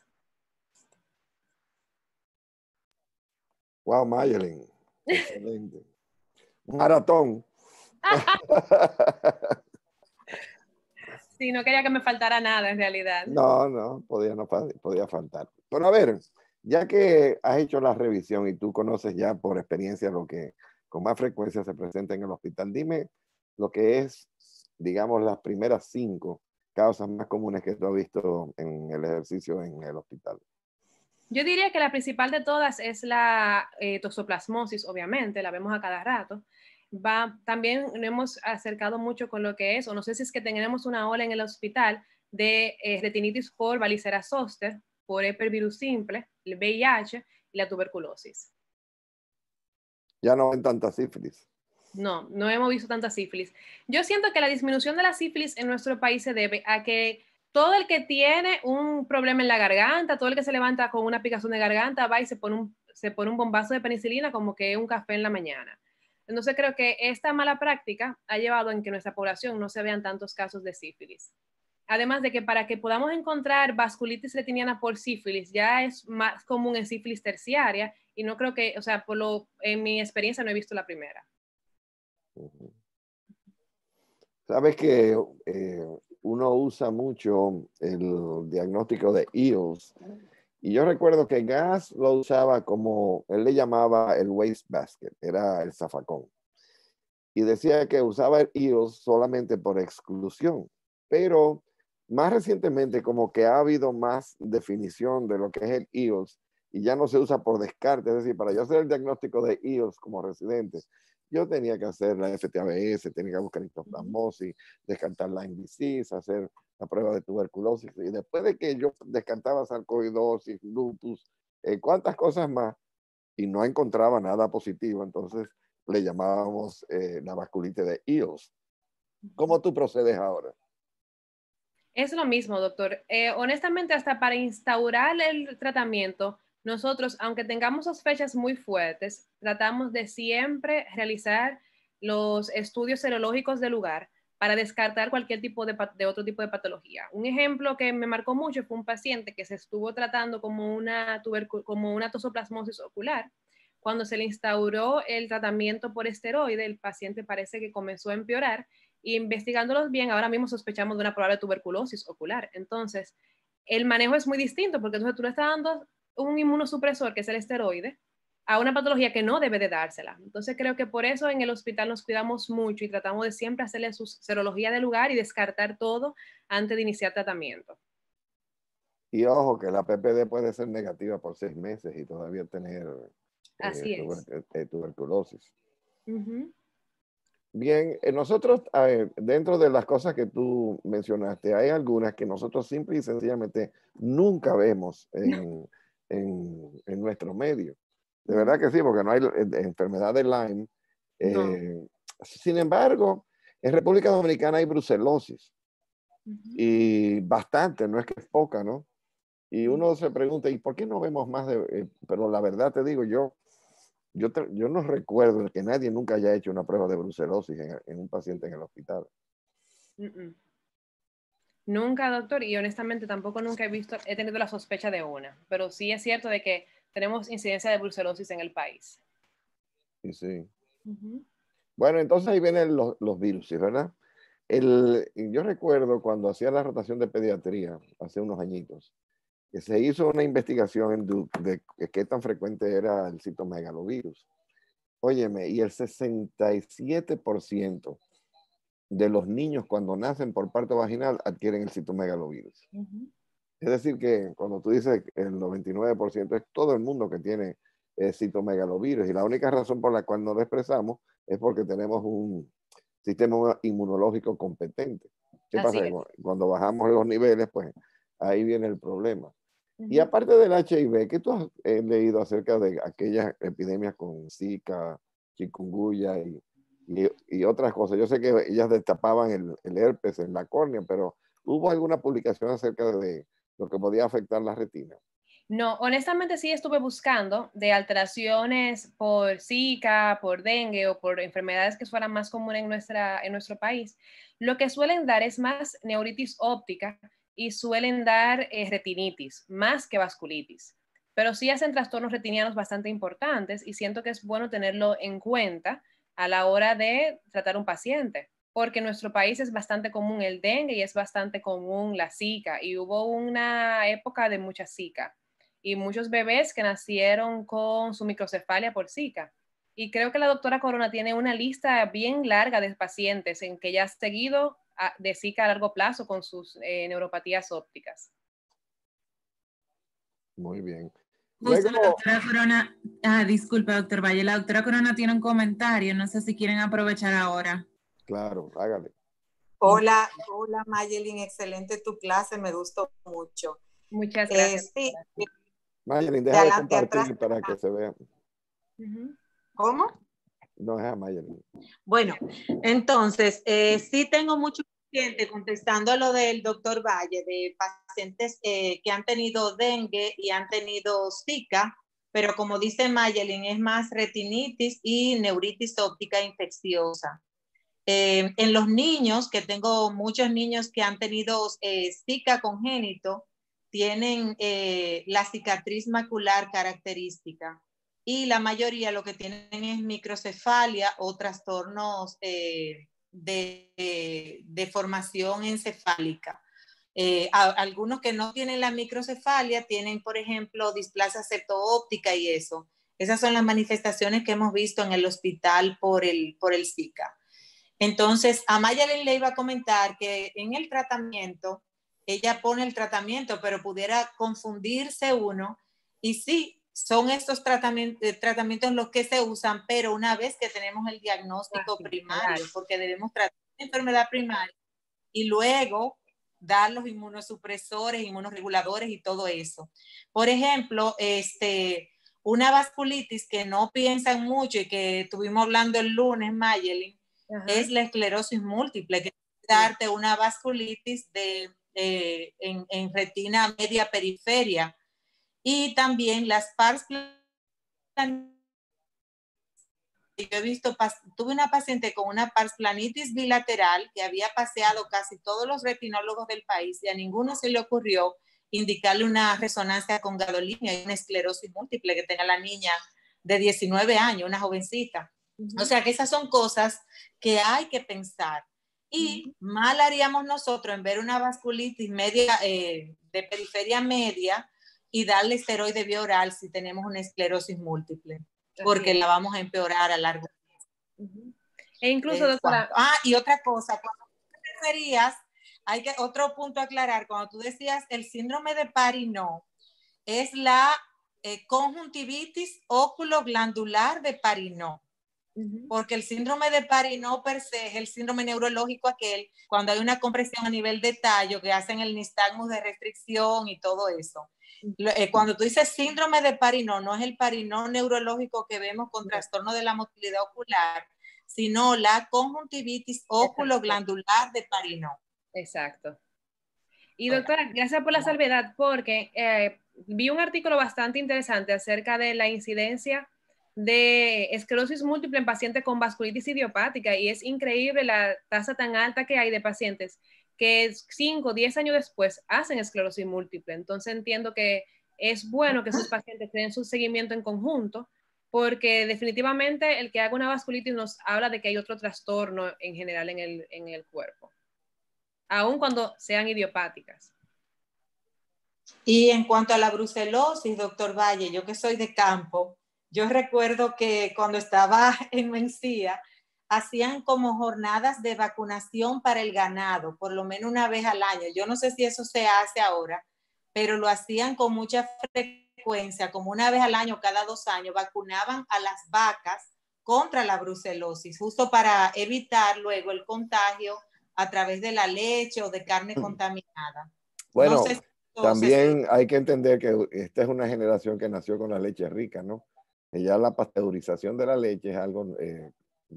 Wow, Mayelin. Excelente. Maratón. sí, no quería que me faltara nada en realidad. No, no, podía, no podía faltar. Pero a ver, ya que has hecho la revisión y tú conoces ya por experiencia lo que con más frecuencia se presenta en el hospital, dime lo que es, digamos, las primeras cinco causas más comunes que tú has visto en el ejercicio en el hospital. Yo diría que la principal de todas es la eh, toxoplasmosis, obviamente, la vemos a cada rato. Va, también nos hemos acercado mucho con lo que es, o no sé si es que tenemos una ola en el hospital de eh, retinitis por valicera zoster, por hipervirus simple, el VIH y la tuberculosis. Ya no hay tanta sífilis. No, no hemos visto tanta sífilis. Yo siento que la disminución de la sífilis en nuestro país se debe a que todo el que tiene un problema en la garganta, todo el que se levanta con una picazón de garganta, va y se pone un, se pone un bombazo de penicilina como que un café en la mañana. Entonces creo que esta mala práctica ha llevado en que nuestra población no se vean tantos casos de sífilis. Además de que para que podamos encontrar vasculitis retiniana por sífilis, ya es más común en sífilis terciaria y no creo que, o sea, por lo, en mi experiencia no he visto la primera. Sabes que eh, uno usa mucho el diagnóstico de EELS. Y yo recuerdo que Gas lo usaba como, él le llamaba el waste basket, era el zafacón. Y decía que usaba el EELS solamente por exclusión. Pero más recientemente como que ha habido más definición de lo que es el EELS y ya no se usa por descarte. Es decir, para yo hacer el diagnóstico de EELS como residente, yo tenía que hacer la FTABS, tenía que buscar histoplasmosis, descartar la NDCs, hacer la prueba de tuberculosis. Y después de que yo descartaba sarcoidosis, lupus, eh, cuántas cosas más, y no encontraba nada positivo, entonces le llamábamos eh, la vasculite de IOS. ¿Cómo tú procedes ahora? Es lo mismo, doctor. Eh, honestamente, hasta para instaurar el tratamiento, nosotros, aunque tengamos sospechas muy fuertes, tratamos de siempre realizar los estudios serológicos del lugar para descartar cualquier tipo de, otro tipo de patología. Un ejemplo que me marcó mucho fue un paciente que se estuvo tratando como una, como una tosoplasmosis ocular. Cuando se le instauró el tratamiento por esteroide, el paciente parece que comenzó a empeorar y investigándolos bien, ahora mismo sospechamos de una probable tuberculosis ocular. Entonces, el manejo es muy distinto porque entonces tú le estás dando un inmunosupresor, que es el esteroide, a una patología que no debe de dársela. Entonces creo que por eso en el hospital nos cuidamos mucho y tratamos de siempre hacerle su serología de lugar y descartar todo antes de iniciar tratamiento. Y ojo, que la PPD puede ser negativa por seis meses y todavía tener eh, eh, tuberculosis. Bien, eh, nosotros, dentro de las cosas que tú mencionaste, hay algunas que nosotros simple y sencillamente nunca vemos en, en, en nuestro medio. De verdad que sí, porque no hay eh, enfermedad de Lyme. Eh, sin embargo, en República Dominicana hay brucelosis y bastante, no es que es poca, ¿no? Y uno se pregunta, ¿y por qué no vemos más de...? Eh, pero la verdad te digo, yo, yo, yo no recuerdo que nadie nunca haya hecho una prueba de brucelosis en, un paciente en el hospital. Nunca, doctor, y honestamente tampoco nunca he visto, he tenido la sospecha de una, pero sí es cierto de que tenemos incidencia de brucelosis en el país. Sí, sí. Bueno, entonces ahí vienen los, los virus, ¿verdad? El, yo recuerdo cuando hacía la rotación de pediatría hace unos añitos, que se hizo una investigación de, de qué tan frecuente era el citomegalovirus. Óyeme, y el 67% de los niños cuando nacen por parto vaginal adquieren el citomegalovirus. Es decir, que cuando tú dices el 99% es todo el mundo que tiene eh, citomegalovirus y la única razón por la cual no lo expresamos es porque tenemos un sistema inmunológico competente. ¿Qué pasa? Cuando bajamos los niveles, pues ahí viene el problema. Y aparte del HIV, ¿qué tú has eh, leído acerca de aquellas epidemias con Zika, chikungunya y y, otras cosas. Yo sé que ellas destapaban el, el, herpes en la córnea, pero ¿hubo alguna publicación acerca de lo que podía afectar la retina? No, honestamente sí estuve buscando de alteraciones por Zika, por dengue o por enfermedades que fueran más comunes en, nuestra, en nuestro país. Lo que suelen dar es más neuritis óptica y suelen dar eh, retinitis, más que vasculitis. Pero sí hacen trastornos retinianos bastante importantes y siento que es bueno tenerlo en cuenta a la hora de tratar un paciente, porque en nuestro país es bastante común el dengue y es bastante común la zika, y hubo una época de mucha zika y muchos bebés que nacieron con su microcefalia por zika. Y creo que la doctora Corona tiene una lista bien larga de pacientes en que ya ha seguido ah, de Zika a largo plazo con sus eh, neuropatías ópticas. Muy bien. Ah, disculpe, doctor Valle, la doctora Corona tiene un comentario, no sé si quieren aprovechar ahora. Claro, hágale. Hola, hola Mayelin, excelente tu clase, me gustó mucho. Muchas eh, gracias. Mayelin, déjame compartir para que se vea. ¿Cómo? No, es Mayelin. Bueno, entonces, eh, sí tengo mucho contestando a lo del doctor Valle, de pacientes eh, que han tenido dengue y han tenido Zika, pero como dice Mayelin, es más retinitis y neuritis óptica infecciosa. Eh, en los niños, que tengo muchos niños que han tenido eh, Zika congénito, tienen la cicatriz macular característica y la mayoría lo que tienen es microcefalia o trastornos de, de, de, formación encefálica. Eh, algunos que no tienen la microcefalia tienen, por ejemplo, displasia ceto-óptica y eso. Esas son las manifestaciones que hemos visto en el hospital por el, por el Zika. Entonces, Maya le iba a comentar que en el tratamiento, ella pone el tratamiento, pero pudiera confundirse uno. Y sí, son estos eh, tratamientos, tratamientos los que se usan, pero una vez que tenemos el diagnóstico primario, porque debemos tratar la enfermedad primaria y luego dar los inmunosupresores, inmunoreguladores y todo eso. Por ejemplo, este, una vasculitis que no piensan mucho y que estuvimos hablando el lunes, Mayelin, es la esclerosis múltiple, que es darte una vasculitis de, en, retina media periferia. Y también las pars yo he visto, tuve una paciente con una parsplanitis bilateral que había paseado casi todos los retinólogos del país y a ninguno se le ocurrió indicarle una resonancia con gadolinia y una esclerosis múltiple que tenga la niña de 19 años, una jovencita. O sea que esas son cosas que hay que pensar. Y mal haríamos nosotros en ver una vasculitis media, eh, de periferia media y darle esteroide vía oral si tenemos una esclerosis múltiple porque la vamos a empeorar a largo plazo. E incluso, eh, ah, y otra cosa, cuando te referías, hay que, otro punto aclarar, cuando tú decías el síndrome de Parino, es la eh, conjuntivitis conjuntivitis glandular de Parinó, Porque el síndrome de Parino per se es el síndrome neurológico aquel cuando hay una compresión a nivel de tallo que hacen el nistagmus de restricción y todo eso. Eh, cuando tú dices síndrome de Parinó, no es el Parinó neurológico que vemos con trastorno de la motilidad ocular, sino la conjuntivitis oculoglandular de Parinó. Exacto. Y doctora, gracias por la salvedad, porque eh, vi un artículo bastante interesante acerca de la incidencia de esclerosis múltiple en pacientes con vasculitis idiopática y es increíble la tasa tan alta que hay de pacientes que 5 o 10 años después hacen esclerosis múltiple. Entonces entiendo que es bueno que esos pacientes tengan su seguimiento en conjunto, porque definitivamente el que haga una vasculitis nos habla de que hay otro trastorno en general en el, en el cuerpo, aun cuando sean idiopáticas. Y en cuanto a la brucelosis, doctor Valle, yo que soy de campo, yo recuerdo que cuando estaba en Mencía, hacían como jornadas de vacunación para el ganado, por lo menos una vez al año. Yo no sé si eso se hace ahora, pero lo hacían con mucha frecuencia, como una vez al año, cada dos años, vacunaban a las vacas contra la brucelosis, justo para evitar luego el contagio a través de la leche o de carne mm. contaminada. Bueno, también hay que entender que esta es una generación que nació con la leche rica, ¿no? Ya la pasteurización de la leche es algo eh,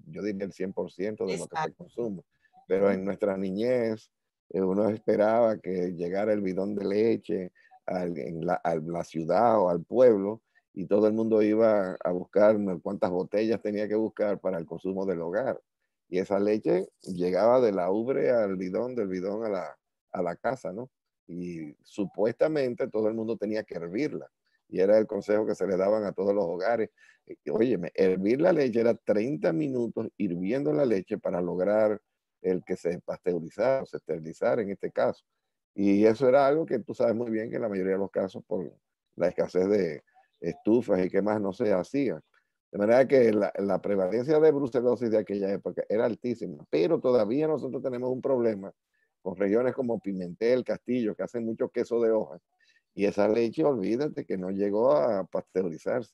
yo diría el 100% de lo que se consume. Pero en nuestra niñez, eh, uno esperaba que llegara el bidón de leche en la, a la ciudad o al pueblo y todo el mundo iba a buscar cuántas botellas tenía que buscar para el consumo del hogar. Y esa leche llegaba de la ubre al bidón, del bidón a la, a la casa, ¿no? Y supuestamente todo el mundo tenía que hervirla y era el consejo que se le daban a todos los hogares. Óyeme, hervir la leche era 30 minutos hirviendo la leche para lograr el que se pasteurizara o se esterilizara en este caso. Y eso era algo que tú sabes muy bien que en la mayoría de los casos por la escasez de estufas y qué más no se hacía. De manera que la, prevalencia de brucelosis de aquella época era altísima, pero todavía nosotros tenemos un problema con regiones como Pimentel, Castillo, que hacen mucho queso de hoja, y esa leche, olvídate que no llegó a pasteurizarse.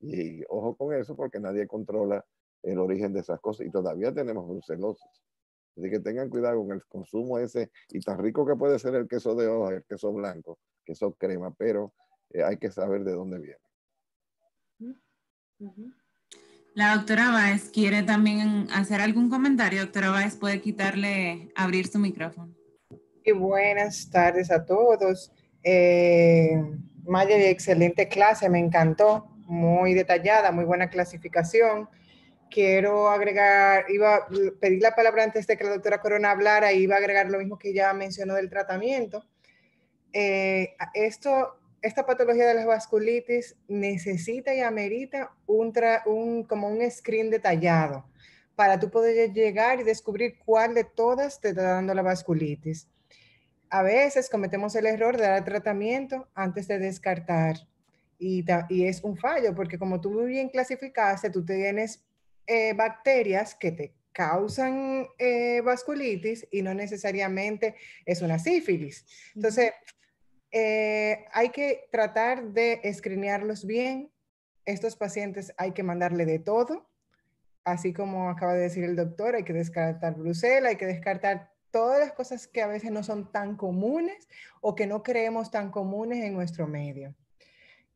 Y ojo con eso porque nadie controla el origen de esas cosas y todavía tenemos brucelosis. Así que tengan cuidado con el consumo ese y tan rico que puede ser el queso de hoja, el queso blanco, queso crema, pero eh, hay que saber de dónde viene. La doctora Báez quiere también hacer algún comentario. Doctora Báez puede quitarle, abrir su micrófono. buenas tardes a todos. Eh, Maya, excelente clase, me encantó, muy detallada, muy buena clasificación. Quiero agregar, iba a pedir la palabra antes de que la doctora Corona hablara y iba a agregar lo mismo que ya mencionó del tratamiento. Eh, esto, esta patología de las vasculitis necesita y amerita un, como un screen detallado para tú poder llegar y descubrir cuál de todas te está dando la vasculitis a veces cometemos el error de dar tratamiento antes de descartar. Y, es un fallo, porque como tú muy bien clasificaste, tú tienes eh, bacterias que te causan eh, vasculitis y no necesariamente es una sífilis. Entonces, eh, hay que tratar de escrinearlos bien. Estos pacientes hay que mandarle de todo, así como acaba de decir el doctor, hay que descartar brucela, hay que descartar todas las cosas que a veces no son tan comunes o que no creemos tan comunes en nuestro medio.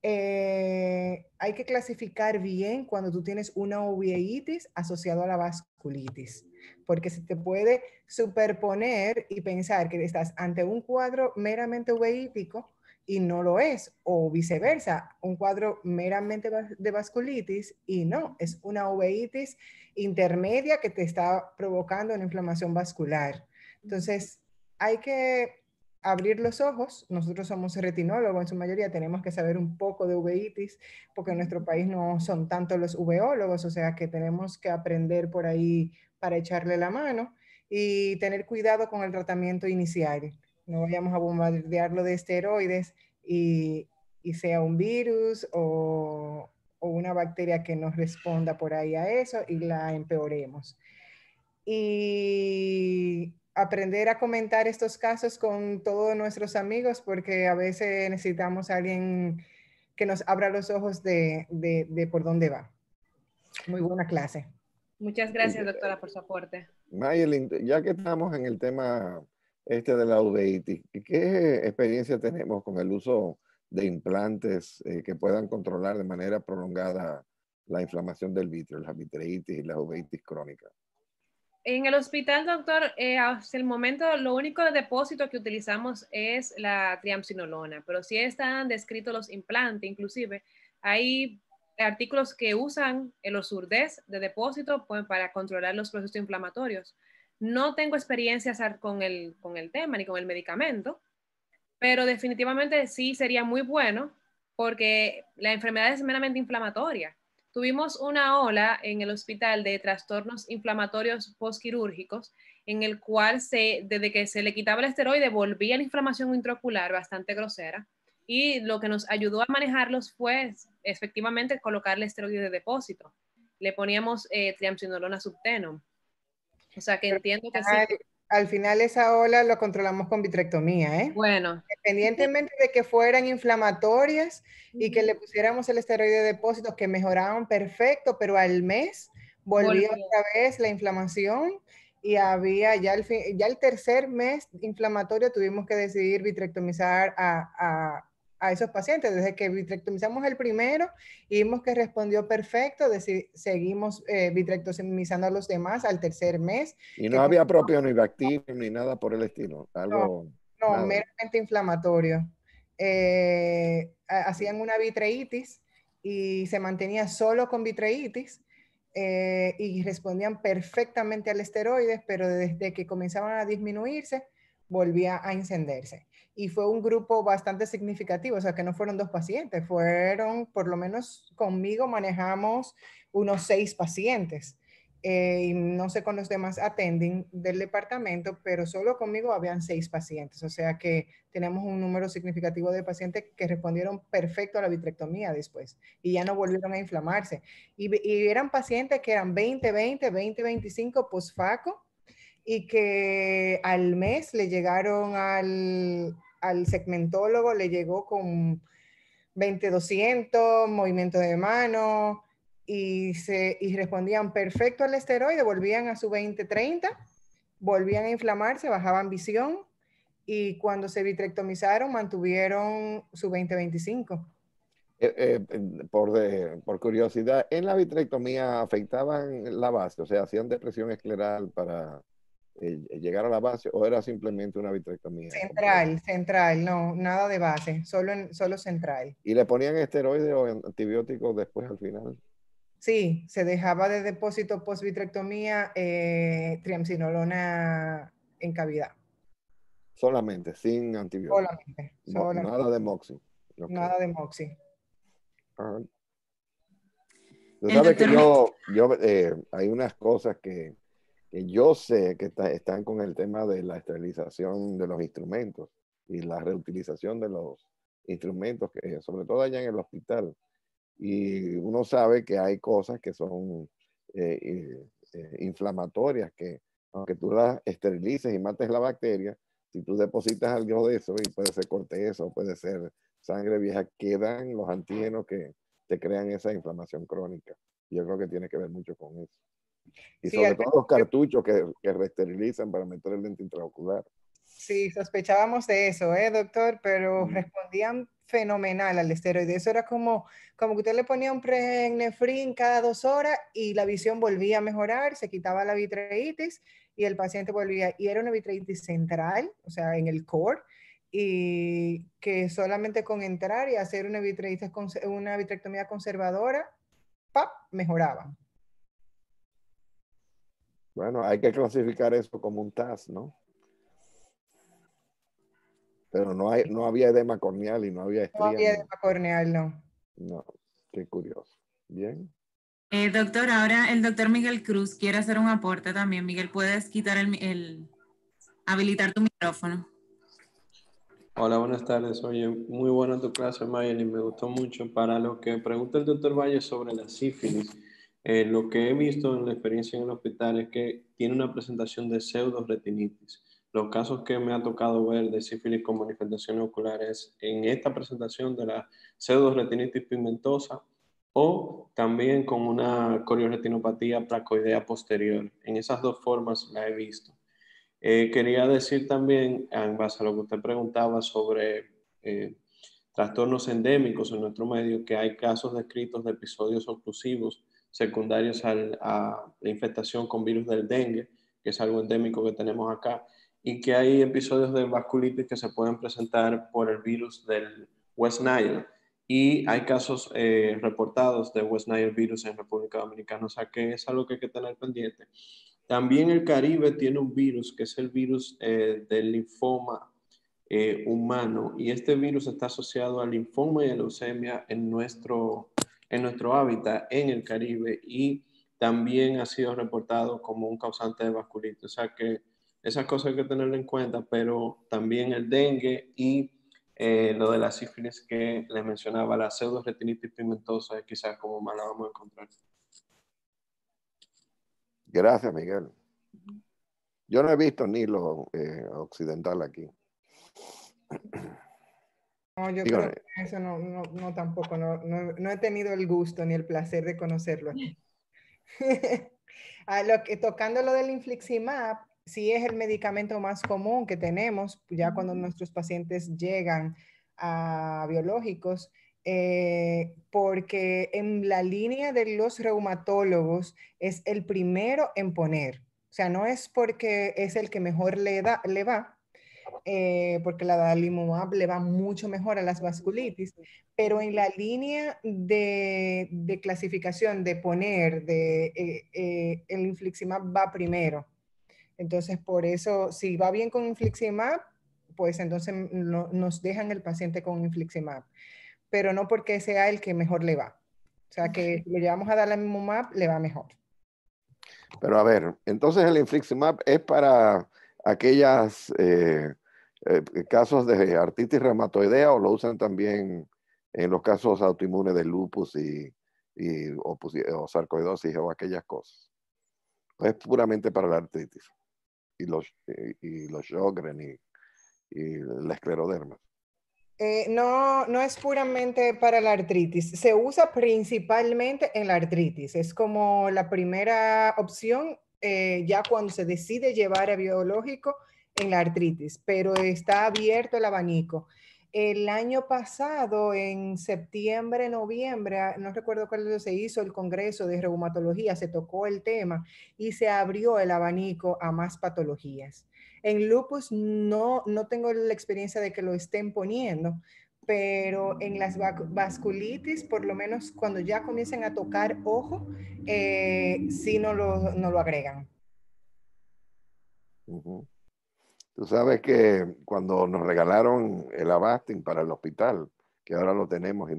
Eh, hay que clasificar bien cuando tú tienes una uveitis asociado a la vasculitis, porque se te puede superponer y pensar que estás ante un cuadro meramente uveítico y no lo es, o viceversa, un cuadro meramente de vasculitis y no, es una uveitis intermedia que te está provocando una inflamación vascular. Entonces, hay que abrir los ojos. Nosotros somos retinólogos en su mayoría, tenemos que saber un poco de uveitis, porque en nuestro país no son tanto los uveólogos, o sea que tenemos que aprender por ahí para echarle la mano y tener cuidado con el tratamiento inicial. No vayamos a bombardearlo de esteroides y, sea un virus o, o una bacteria que nos responda por ahí a eso y la empeoremos. Y aprender a comentar estos casos con todos nuestros amigos porque a veces necesitamos a alguien que nos abra los ojos de, por dónde va. Muy buena clase. Muchas gracias, doctora, por su aporte. Mayelin, ya que estamos en el tema este de la uveitis, ¿qué experiencia tenemos con el uso de implantes eh, que puedan controlar de manera prolongada la inflamación del vitrio, la vitreitis y la uveitis crónica? En el hospital, doctor, eh, hasta el momento lo único de depósito que utilizamos es la triamcinolona, pero sí están descritos los implantes, inclusive hay artículos que usan el osurdez de depósito pues, para controlar los procesos inflamatorios. No tengo experiencia con el, con el tema ni con el medicamento, pero definitivamente sí sería muy bueno porque la enfermedad es meramente inflamatoria Tuvimos una ola en el hospital de trastornos inflamatorios postquirúrgicos, en el cual se, desde que se le quitaba el esteroide volvía la inflamación intraocular bastante grosera. Y lo que nos ayudó a manejarlos fue efectivamente colocarle esteroide de depósito. Le poníamos eh, triamcinolona subteno. O sea que entiendo que sí al final esa ola lo controlamos con vitrectomía, ¿eh? Bueno. Independientemente de que fueran inflamatorias y que le pusiéramos el esteroide de depósitos que mejoraban perfecto, pero al mes volvió otra vez la inflamación y había ya el, tercer mes inflamatorio tuvimos que decidir vitrectomizar a a esos pacientes. Desde que vitrectomizamos el primero y vimos que respondió perfecto, seguimos eh, vitrectomizando a los demás al tercer mes. Y no había propio ni ni nada por el estilo. Algo, no, meramente inflamatorio. Eh, hacían una vitreitis y se mantenía solo con vitreitis. Eh, y respondían perfectamente al esteroides, pero desde que comenzaban a disminuirse, volvía a encenderse y fue un grupo bastante significativo, o sea que no fueron dos pacientes, fueron, por lo menos conmigo manejamos unos seis pacientes. Eh, no sé con los demás attending del departamento, pero solo conmigo habían seis pacientes, o sea que tenemos un número significativo de pacientes que respondieron perfecto a la vitrectomía después y ya no volvieron a inflamarse. Y, eran pacientes que eran 20, 20, 20, 25 posfaco y que al mes le llegaron al, segmentólogo, le llegó con 20-200, movimiento de mano, y, se, respondían perfecto al esteroide, volvían a su 20-30, volvían a inflamarse, bajaban visión, y cuando se vitrectomizaron mantuvieron su 20-25. Eh, eh, eh, por, por, curiosidad, en la vitrectomía afectaban la base, o sea, hacían depresión escleral para eh, llegar a la base o era simplemente una vitrectomía? Central, central, no, nada de base, solo, solo central. ¿Y le ponían esteroides o antibióticos después al final? Sí, se dejaba de depósito post vitrectomía eh, triamcinolona en cavidad. Solamente, sin antibióticos. Solamente, solamente. Nada de moxi. Nada de moxi. Ah. sabes que yo, yo eh, hay unas cosas que que yo sé que están con el tema de la esterilización de los instrumentos y la reutilización de los instrumentos, que, eh, sobre todo allá en el hospital. Y uno sabe que hay cosas que son eh, eh, inflamatorias, que aunque tú las esterilices y mates la bacteria, si tú depositas algo de eso, y puede ser corteza, puede ser sangre vieja, quedan los antígenos que te crean esa inflamación crónica. Yo creo que tiene que ver mucho con eso. Y sobre todo los cartuchos que, que para meter el lente intraocular. Sí, sospechábamos de eso, ¿eh, doctor? Pero respondían fenomenal al esteroide. Eso era como, como que usted le ponía un pregnefrin cada dos horas y la visión volvía a mejorar, se quitaba la vitreitis y el paciente volvía. Y era una vitreitis central, o sea, en el core, y que solamente con entrar y hacer una, una vitrectomía conservadora, ¡pap!, mejoraba. Bueno, hay que clasificar eso como un TAS, ¿no? Pero no, hay, no había edema corneal y no había estría. No había edema corneal, no. No, qué curioso. Bien. Eh, doctor, ahora el doctor Miguel Cruz quiere hacer un aporte también. Miguel, ¿puedes quitar el, habilitar tu micrófono? Hola, buenas tardes. Oye, muy buena tu clase, Mayel, y me gustó mucho para lo que pregunta el doctor Valle sobre la sífilis eh, lo que he visto en la experiencia en el hospital es que tiene una presentación de pseudoretinitis. Los casos que me ha tocado ver de sífilis con manifestaciones oculares en esta presentación de la pseudoretinitis pigmentosa o también con una corioretinopatía placoidea posterior. En esas dos formas la he visto. Eh, quería decir también, en base a lo que usted preguntaba sobre eh, trastornos endémicos en nuestro medio, que hay casos descritos de episodios oclusivos secundarios a la infestación con virus del dengue, que es algo endémico que tenemos acá, y que hay episodios de vasculitis que se pueden presentar por el virus del West Nile. Y hay casos eh, reportados de West Nile virus en República Dominicana, o sea que es algo que hay que tener pendiente. También el Caribe tiene un virus que es el virus eh, del linfoma eh, humano y este virus está asociado al linfoma y a leucemia en nuestro en nuestro hábitat en el Caribe y también ha sido reportado como un causante de vasculitis. O sea que esas cosas hay que tenerlo en cuenta, pero también el dengue y eh, lo de la sífilis que les mencionaba, la pseudoretinitis pigmentosa es quizás como más la vamos a encontrar. Gracias, Miguel. Yo no he visto ni lo eh, occidental aquí. No, yo creo que eso no, no, no tampoco, no, no, he tenido el gusto ni el placer de conocerlo. A ah, lo que, tocando lo del infliximab, sí es el medicamento más común que tenemos ya cuando nuestros pacientes llegan a biológicos, eh, porque en la línea de los reumatólogos es el primero en poner. O sea, no es porque es el que mejor le, da, le va, eh, porque la dalimumab le va mucho mejor a las vasculitis, pero en la línea de, clasificación, de poner, de, eh, eh, el infliximab va primero. Entonces, por eso, si va bien con infliximab, pues entonces nos dejan el paciente con infliximab, pero no porque sea el que mejor le va. O sea, que si lo llevamos a dalimumab, le va mejor. Pero a ver, entonces el infliximab es para aquellas eh, eh, casos de artritis reumatoidea o lo usan también en los casos autoinmunes de lupus y, y o, eh, o, sarcoidosis o aquellas cosas. Es puramente para la artritis y los, y, y los y, la escleroderma. no, no es puramente para la artritis, se usa principalmente en la artritis, es como la primera opción ya cuando se decide llevar a biológico en la artritis, pero está abierto el abanico. El año pasado, en septiembre, noviembre, ah, no recuerdo cuándo se hizo el Congreso de Reumatología, se tocó el tema y se abrió el abanico a más patologías. En lupus no, no tengo la experiencia de que lo estén poniendo, pero en las vasculitis, por lo menos cuando ya comiencen a tocar ojo, eh, sí no lo, no lo agregan. Tú sabes que cuando nos regalaron el Avastin para el hospital, que ahora lo tenemos y,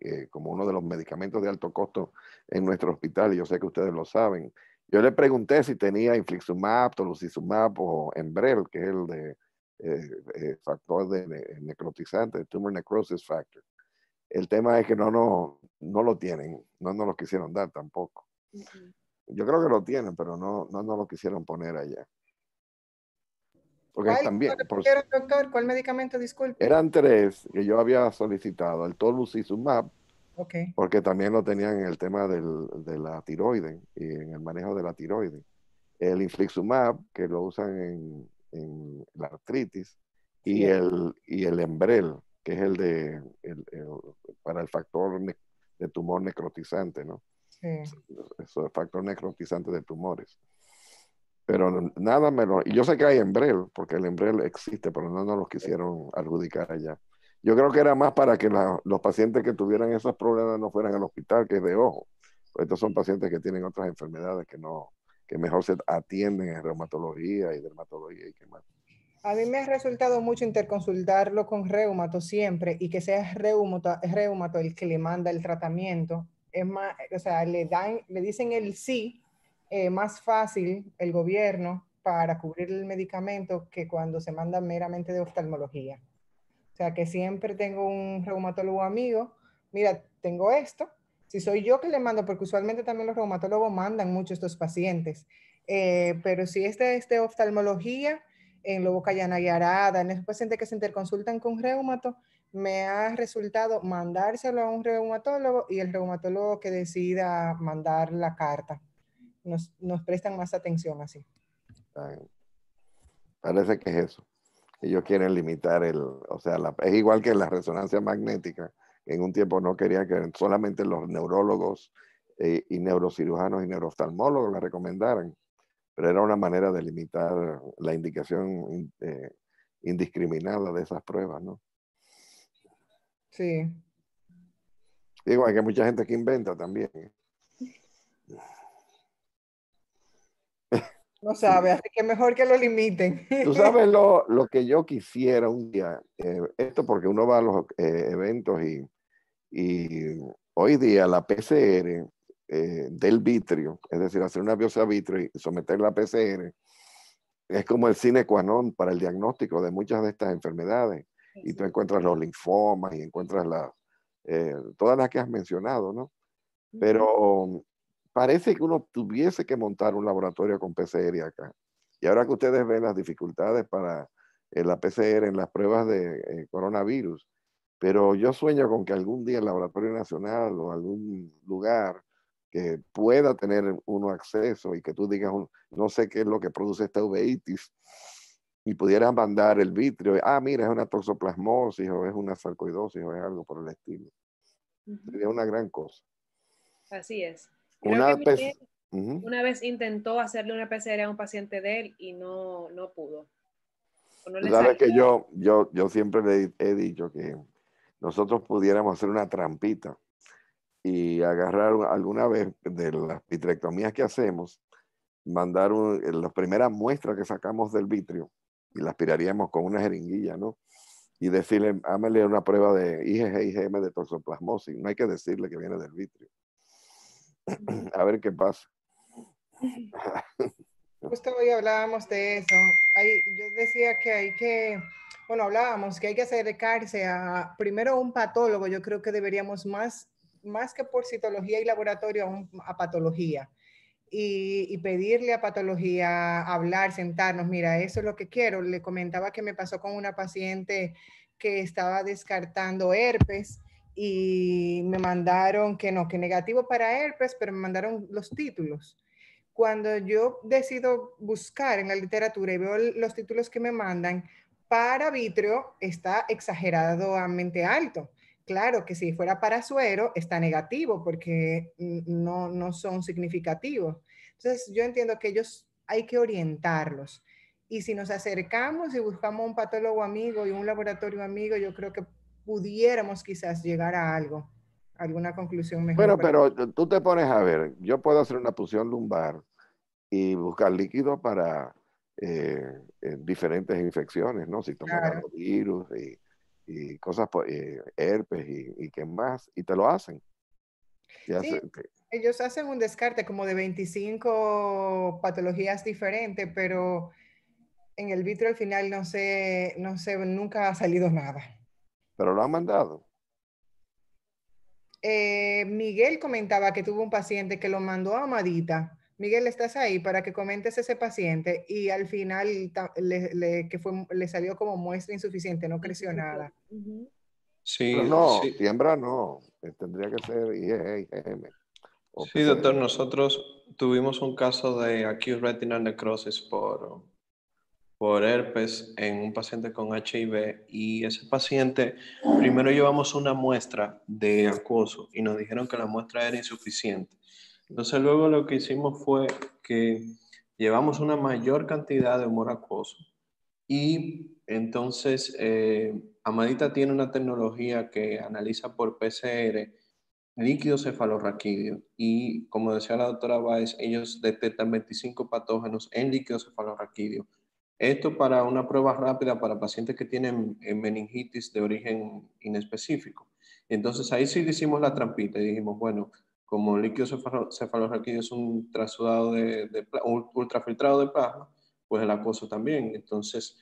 eh, como uno de los medicamentos de alto costo en nuestro hospital, y yo sé que ustedes lo saben, yo le pregunté si tenía infliximab, tolucizumab o Embrel, que es el de eh, eh, factor de, necrotizante, tumor necrosis factor. El tema es que no, no, no lo tienen, no nos lo quisieron dar tampoco. Yo creo que lo tienen, pero no, no nos lo quisieron poner allá también, medicamento, disculpe? Eran tres que yo había solicitado, el Toluzizumab, okay. porque también lo tenían en el tema de la tiroides y en el manejo de la tiroides. El Inflixumab, que lo usan en, la artritis, y, el, y el Embrel, que es el de para el factor de tumor necrotizante, ¿no? Sí. Eso, el factor necrotizante de tumores. Pero nada me lo... Y yo sé que hay Embrel, porque el Embrel existe, pero no nos los quisieron adjudicar allá. Yo creo que era más para que los pacientes que tuvieran esos problemas no fueran al hospital, que es de ojo. Pues estos son pacientes que tienen otras enfermedades que no que mejor se atienden en reumatología y dermatología y qué más. A mí me ha resultado mucho interconsultarlo con reumato siempre y que sea reumato, reumato el que le manda el tratamiento. Es más, o sea, le dan, le dicen el sí eh, más fácil el gobierno para cubrir el medicamento que cuando se manda meramente de oftalmología. O sea, que siempre tengo un reumatólogo amigo, mira, tengo esto, si soy yo que le mando, porque usualmente también los reumatólogos mandan mucho estos pacientes, eh, pero si este es de oftalmología, en Lobo Cayana y Arada, en esos pacientes que se interconsultan con reumato, me ha resultado mandárselo a un reumatólogo y el reumatólogo que decida mandar la carta nos, prestan más atención así. Parece que es eso. Ellos quieren limitar el, o sea, es igual que la resonancia magnética. En un tiempo no quería que solamente los neurólogos eh, y neurocirujanos y neurooftalmólogos la recomendaran, pero era una manera de limitar la indicación eh, indiscriminada de esas pruebas, ¿no? Sí. Igual que mucha gente que inventa también. No sabe, así que mejor que lo limiten. Tú sabes lo, que yo quisiera un día, eh, esto porque uno va a los eh, eventos y, hoy día la PCR eh, del vitrio, es decir, hacer una biopsia vitrio y someter la PCR, es como el cine qua para el diagnóstico de muchas de estas enfermedades. Y tú encuentras los linfomas y encuentras la, todas las que has mencionado, ¿no? Pero parece que uno tuviese que montar un laboratorio con PCR acá. Y ahora que ustedes ven las dificultades para eh, la PCR en las pruebas de eh, coronavirus, pero yo sueño con que algún día el Laboratorio Nacional o algún lugar que pueda tener uno acceso y que tú digas, no sé qué es lo que produce esta uveitis, y pudieran mandar el vitrio, ah, mira, es una toxoplasmosis o es una sarcoidosis o es algo por el estilo. Sería una gran cosa. Así es una, vez intentó hacerle una PCR a un paciente de él y no, no pudo. No que yo, yo, yo siempre le he dicho que nosotros pudiéramos hacer una trampita y agarrar alguna vez de las vitrectomías que hacemos, mandar eh, la las primeras muestras que sacamos del vitrio y la aspiraríamos con una jeringuilla, ¿no? Y decirle, hámele una prueba de IgG, IgM de toxoplasmosis. No hay que decirle que viene del vitrio. a ver qué pasa. Justo hoy hablábamos de eso. ahí yo decía que hay que, bueno, hablábamos que hay que acercarse a primero un patólogo. Yo creo que deberíamos más, más que por citología y laboratorio, a, patología. Y, y, pedirle a patología hablar, sentarnos, mira, eso es lo que quiero. Le comentaba que me pasó con una paciente que estaba descartando herpes y me mandaron que no, que negativo para herpes, pero me mandaron los títulos. Cuando yo decido buscar en la literatura y veo los títulos que me mandan, para vitrio está exageradamente alto. Claro que si fuera para suero está negativo porque no, no son significativos. Entonces yo entiendo que ellos hay que orientarlos. Y si nos acercamos y buscamos un patólogo amigo y un laboratorio amigo, yo creo que pudiéramos quizás llegar a algo, alguna conclusión mejor. Bueno, pero tú te pones a ver, yo puedo hacer una punción lumbar y buscar líquido para eh, diferentes infecciones, ¿no? Si tomas virus y, y cosas, eh, herpes y, y qué más, y te lo hacen. Sí, ellos hacen un descarte como de 25 patologías diferentes, pero en el vitro al final no sé, no sé, nunca ha salido nada pero lo han mandado. Eh, Miguel comentaba que tuvo un paciente que lo mandó a Amadita. Miguel, estás ahí para que comentes ese paciente y al final le, que le salió como muestra insuficiente, no creció nada. Sí, no, Tiembra no, eh, tendría que ser IgM. E, e sí, doctor, nosotros tuvimos un caso de acute retinal necrosis por por herpes en un paciente con HIV y ese paciente, primero llevamos una muestra de acoso y nos dijeron que la muestra era insuficiente. Entonces luego lo que hicimos fue que llevamos una mayor cantidad de humor acuoso y entonces eh, Amadita tiene una tecnología que analiza por PCR líquido cefalorraquídeo y como decía la doctora Baez, ellos detectan 25 patógenos en líquido cefalorraquídeo esto para una prueba rápida para pacientes que tienen eh, meningitis de origen inespecífico. Entonces ahí sí le hicimos la trampita y dijimos, bueno, como el líquido cefalorraquídeo es un trasudado de, ultrafiltrado de plasma, pues el acoso también. Entonces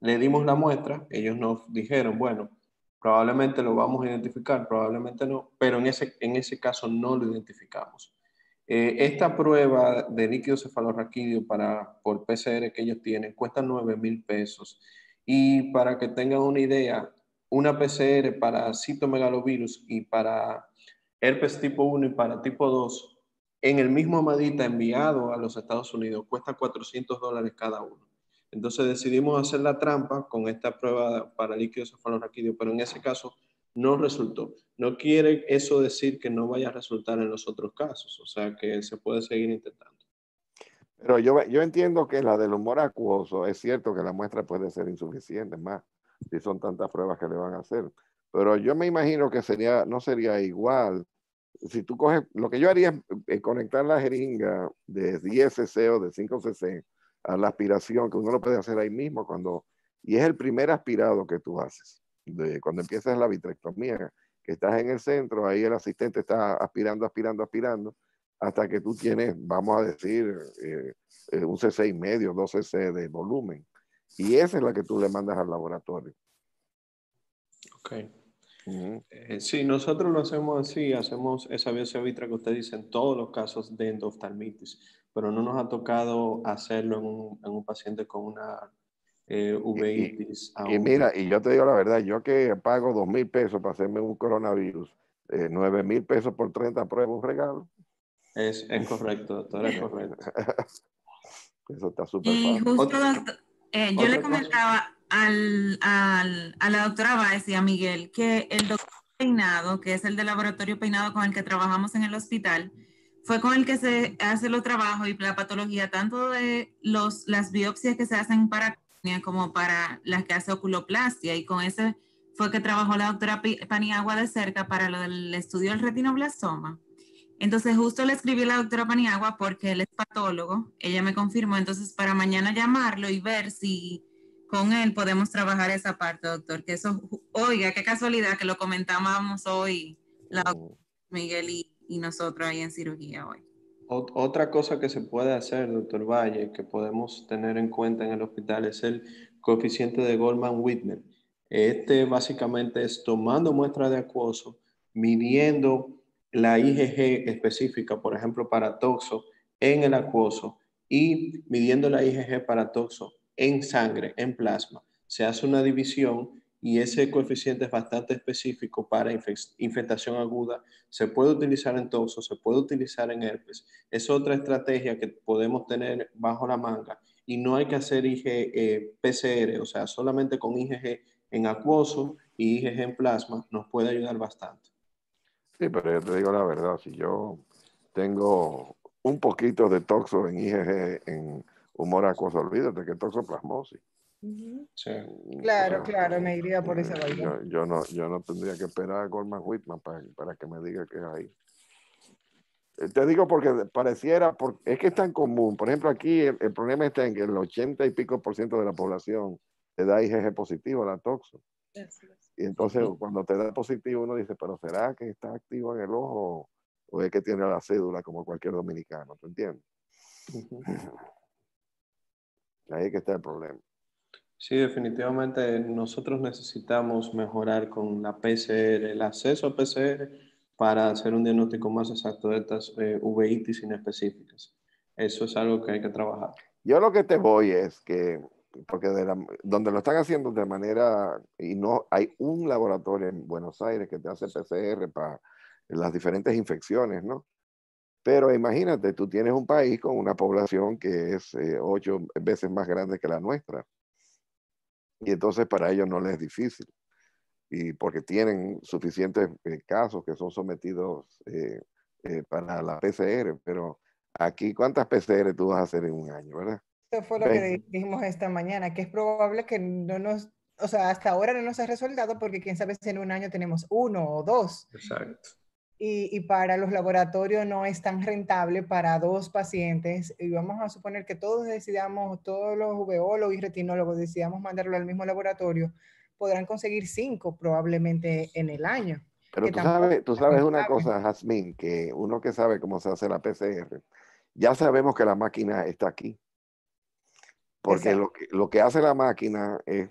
le dimos la muestra, ellos nos dijeron, bueno, probablemente lo vamos a identificar, probablemente no, pero en ese, en ese caso no lo identificamos. Eh, esta prueba de líquido cefalorraquídeo para, por PCR que ellos tienen cuesta 9 mil pesos. Y para que tengan una idea, una PCR para citomegalovirus y para herpes tipo 1 y para tipo 2, en el mismo Amadita enviado a los Estados Unidos, cuesta 400 dólares cada uno. Entonces decidimos hacer la trampa con esta prueba para líquido cefalorraquídeo, pero en ese caso no resultó. No quiere eso decir que no vaya a resultar en los otros casos, o sea que se puede seguir intentando. Pero yo, yo entiendo que la del humor acuoso, es cierto que la muestra puede ser insuficiente, más si son tantas pruebas que le van a hacer. Pero yo me imagino que sería, no sería igual. Si tú coges, lo que yo haría es eh, conectar la jeringa de 10 cc o de 5 cc a la aspiración, que uno lo puede hacer ahí mismo cuando, y es el primer aspirado que tú haces cuando empiezas la vitrectomía, que estás en el centro, ahí el asistente está aspirando, aspirando, aspirando, hasta que tú tienes, vamos a decir, eh, eh, un CC y medio, dos CC de volumen. Y esa es la que tú le mandas al laboratorio. Ok. Eh, sí, nosotros lo hacemos así, hacemos esa biopsia vitra que usted dice en todos los casos de endoftalmitis, pero no nos ha tocado hacerlo en un paciente con una eh, Y, mira, y yo te digo la verdad, yo que pago dos mil pesos para hacerme un coronavirus, eh, nueve mil pesos por 30 pruebas, un regalo. Es, correcto, doctor, es correcto. Eso está súper Y justo, eh, yo le comentaba al, al, a la doctora Báez y a Miguel que el doctor Peinado, que es el del laboratorio Peinado con el que trabajamos en el hospital, fue con el que se hace los trabajos y la patología, tanto de los, las biopsias que se hacen para como para las que hace oculoplastia y con ese fue que trabajó la doctora Paniagua de cerca para lo del estudio del retinoblastoma. Entonces justo le escribí a la doctora Paniagua porque él es patólogo, ella me confirmó, entonces para mañana llamarlo y ver si con él podemos trabajar esa parte, doctor, que eso, oiga, qué casualidad que lo comentábamos hoy, la oh. Miguel y nosotros ahí en cirugía hoy. Otra cosa que se puede hacer, doctor Valle, que podemos tener en cuenta en el hospital es el coeficiente de goldman whitman Este básicamente es tomando muestra de acuoso, midiendo la IgG específica, por ejemplo, para toxo en el acuoso y midiendo la IgG para toxo en sangre, en plasma. Se hace una división y ese coeficiente es bastante específico para infestación aguda. Se puede utilizar en toxo, se puede utilizar en herpes. Es otra estrategia que podemos tener bajo la manga y no hay que hacer IG, eh, PCR, o sea, solamente con IgG en acuoso y IgG en plasma nos puede ayudar bastante. Sí, pero yo te digo la verdad, si yo tengo un poquito de toxo en IgG en humor acuoso, olvídate que toxoplasmosis. Mm, claro, claro, me iría por esa mm, vaina. Yo, no, yo no tendría que esperar a Goldman Whitman para, que me diga que es ahí eh, te digo porque pareciera, es que es tan común. Por ejemplo, aquí el, problema está en que el 80 y pico por ciento de la población te da IgG positivo, la toxo. Y entonces cuando te da positivo uno dice, pero ¿será que está activo en el ojo o es que tiene la cédula como cualquier dominicano? ¿Tú entiendes? Ahí es que está el problema. Sí, definitivamente nosotros necesitamos mejorar con la PCR, el acceso a PCR para hacer un diagnóstico más exacto de estas eh, inespecíficas. Eso es algo que hay que trabajar. Yo lo que te voy es que, porque donde lo están haciendo de manera, y no, hay un laboratorio en Buenos Aires que te hace PCR para las diferentes infecciones, ¿no? Pero imagínate, tú tienes un país con una población que es eh, ocho veces más grande que la nuestra. Y entonces para ellos no les es difícil, y porque tienen suficientes eh, casos que son sometidos eh, eh, para la PCR, pero aquí, ¿cuántas PCR tú vas a hacer en un año, verdad? Eso fue lo que dijimos esta mañana, que es probable que no nos, o sea, hasta ahora no nos ha resuelto, porque quién sabe si en un año tenemos uno o dos. Exacto y, para los laboratorios no es tan rentable para dos pacientes. Y vamos a suponer que todos decidamos, todos los uveólogos y retinólogos decidamos mandarlo al mismo laboratorio, podrán conseguir cinco probablemente en el año. Pero tú sabes, una cosa, Jazmín, que uno que sabe cómo se hace la PCR, ya sabemos que la máquina está aquí. Porque lo que, hace la máquina es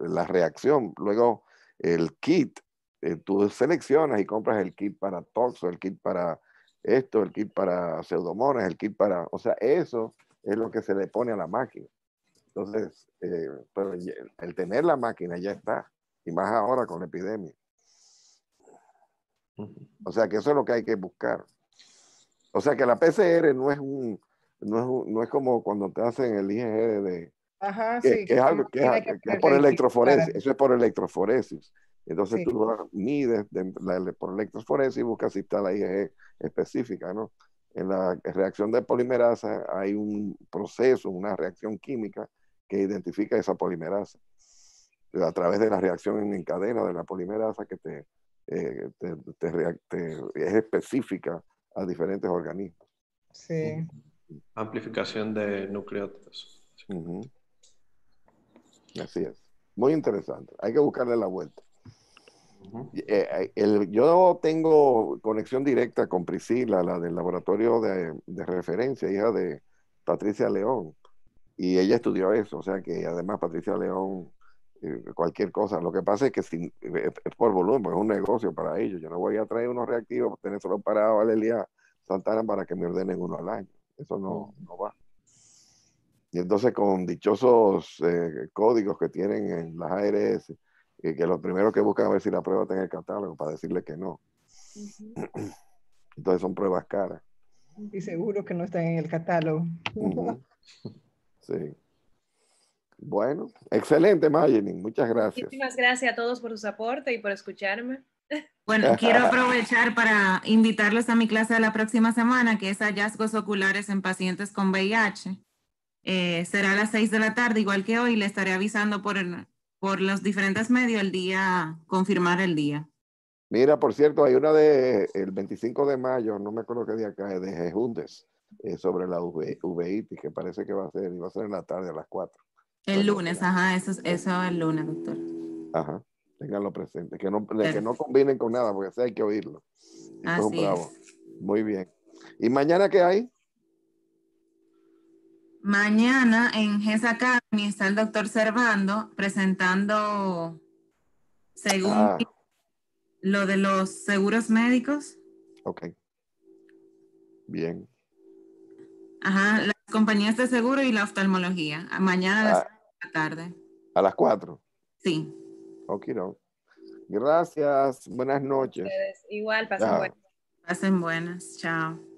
la reacción. Luego, el kit eh, tú seleccionas y compras el kit para toxo, el kit para esto, el kit para pseudomonas, el kit para, o sea, eso es lo que se le pone a la máquina. Entonces, eh, el tener la máquina ya está, y más ahora con la epidemia. O sea que eso es lo que hay que buscar. O sea que la PCR no es un, no es, no es como cuando te hacen el IGR de, Ajá, que, sí, es algo que, es por electroforesis, eso es por electroforesis. Entonces tú mides de, por electroforesis y buscas si está la IgG específica, ¿no? En la reacción de polimerasa hay un proceso, una reacción química que identifica esa polimerasa. A través de la reacción en cadena de la polimerasa que eh, te, es específica a diferentes organismos. Sí. Amplificación de nucleótidos. Así es. Muy interesante. Hay que buscarle la vuelta. Eh, eh, yo tengo conexión directa con Priscila, la del laboratorio de, referencia, hija de Patricia León, y ella estudió eso, o sea que además Patricia León, eh, cualquier cosa, lo que pasa es que es por volumen, es un negocio para ellos, yo no voy a traer unos reactivos, tener solo parado a Valeria Santana para que me ordenen uno al año, eso no, no va. Y entonces con dichosos códigos que tienen en las ARS, y que los primeros que buscan a ver si la prueba está en el catálogo para decirle que no. Entonces son pruebas caras. Y seguro que no están en el catálogo. Sí. Bueno, excelente, Mayenin. Muchas gracias. Muchísimas gracias a todos por su aporte y por escucharme. Bueno, quiero aprovechar para invitarlos a mi clase de la próxima semana, que es hallazgos oculares en pacientes con VIH. Eh, será a las 6 de la tarde, igual que hoy. Le estaré avisando por, por los diferentes medios el día, confirmar el día. Mira, por cierto, hay una de el 25 de mayo, no me acuerdo qué día cae, de Jejundes, eh, sobre la v, que parece que va a ser, a ser en la tarde a las 4. El lunes, ajá, eso, eso el lunes, doctor. Ajá, tenganlo presente, que no, combinen con nada, porque así hay que oírlo. así es. Muy bien. ¿Y mañana qué hay? Mañana en GES Academy está el doctor Servando presentando, según ah. lo de los seguros médicos. Ok. Bien. Ajá, las compañías de seguro y la oftalmología. Ah, mañana a las ah. de la tarde. ¿A las 4? Sí. Ok, Gracias. Buenas noches. igual, pasen buenas. Pasen buenas. Chao.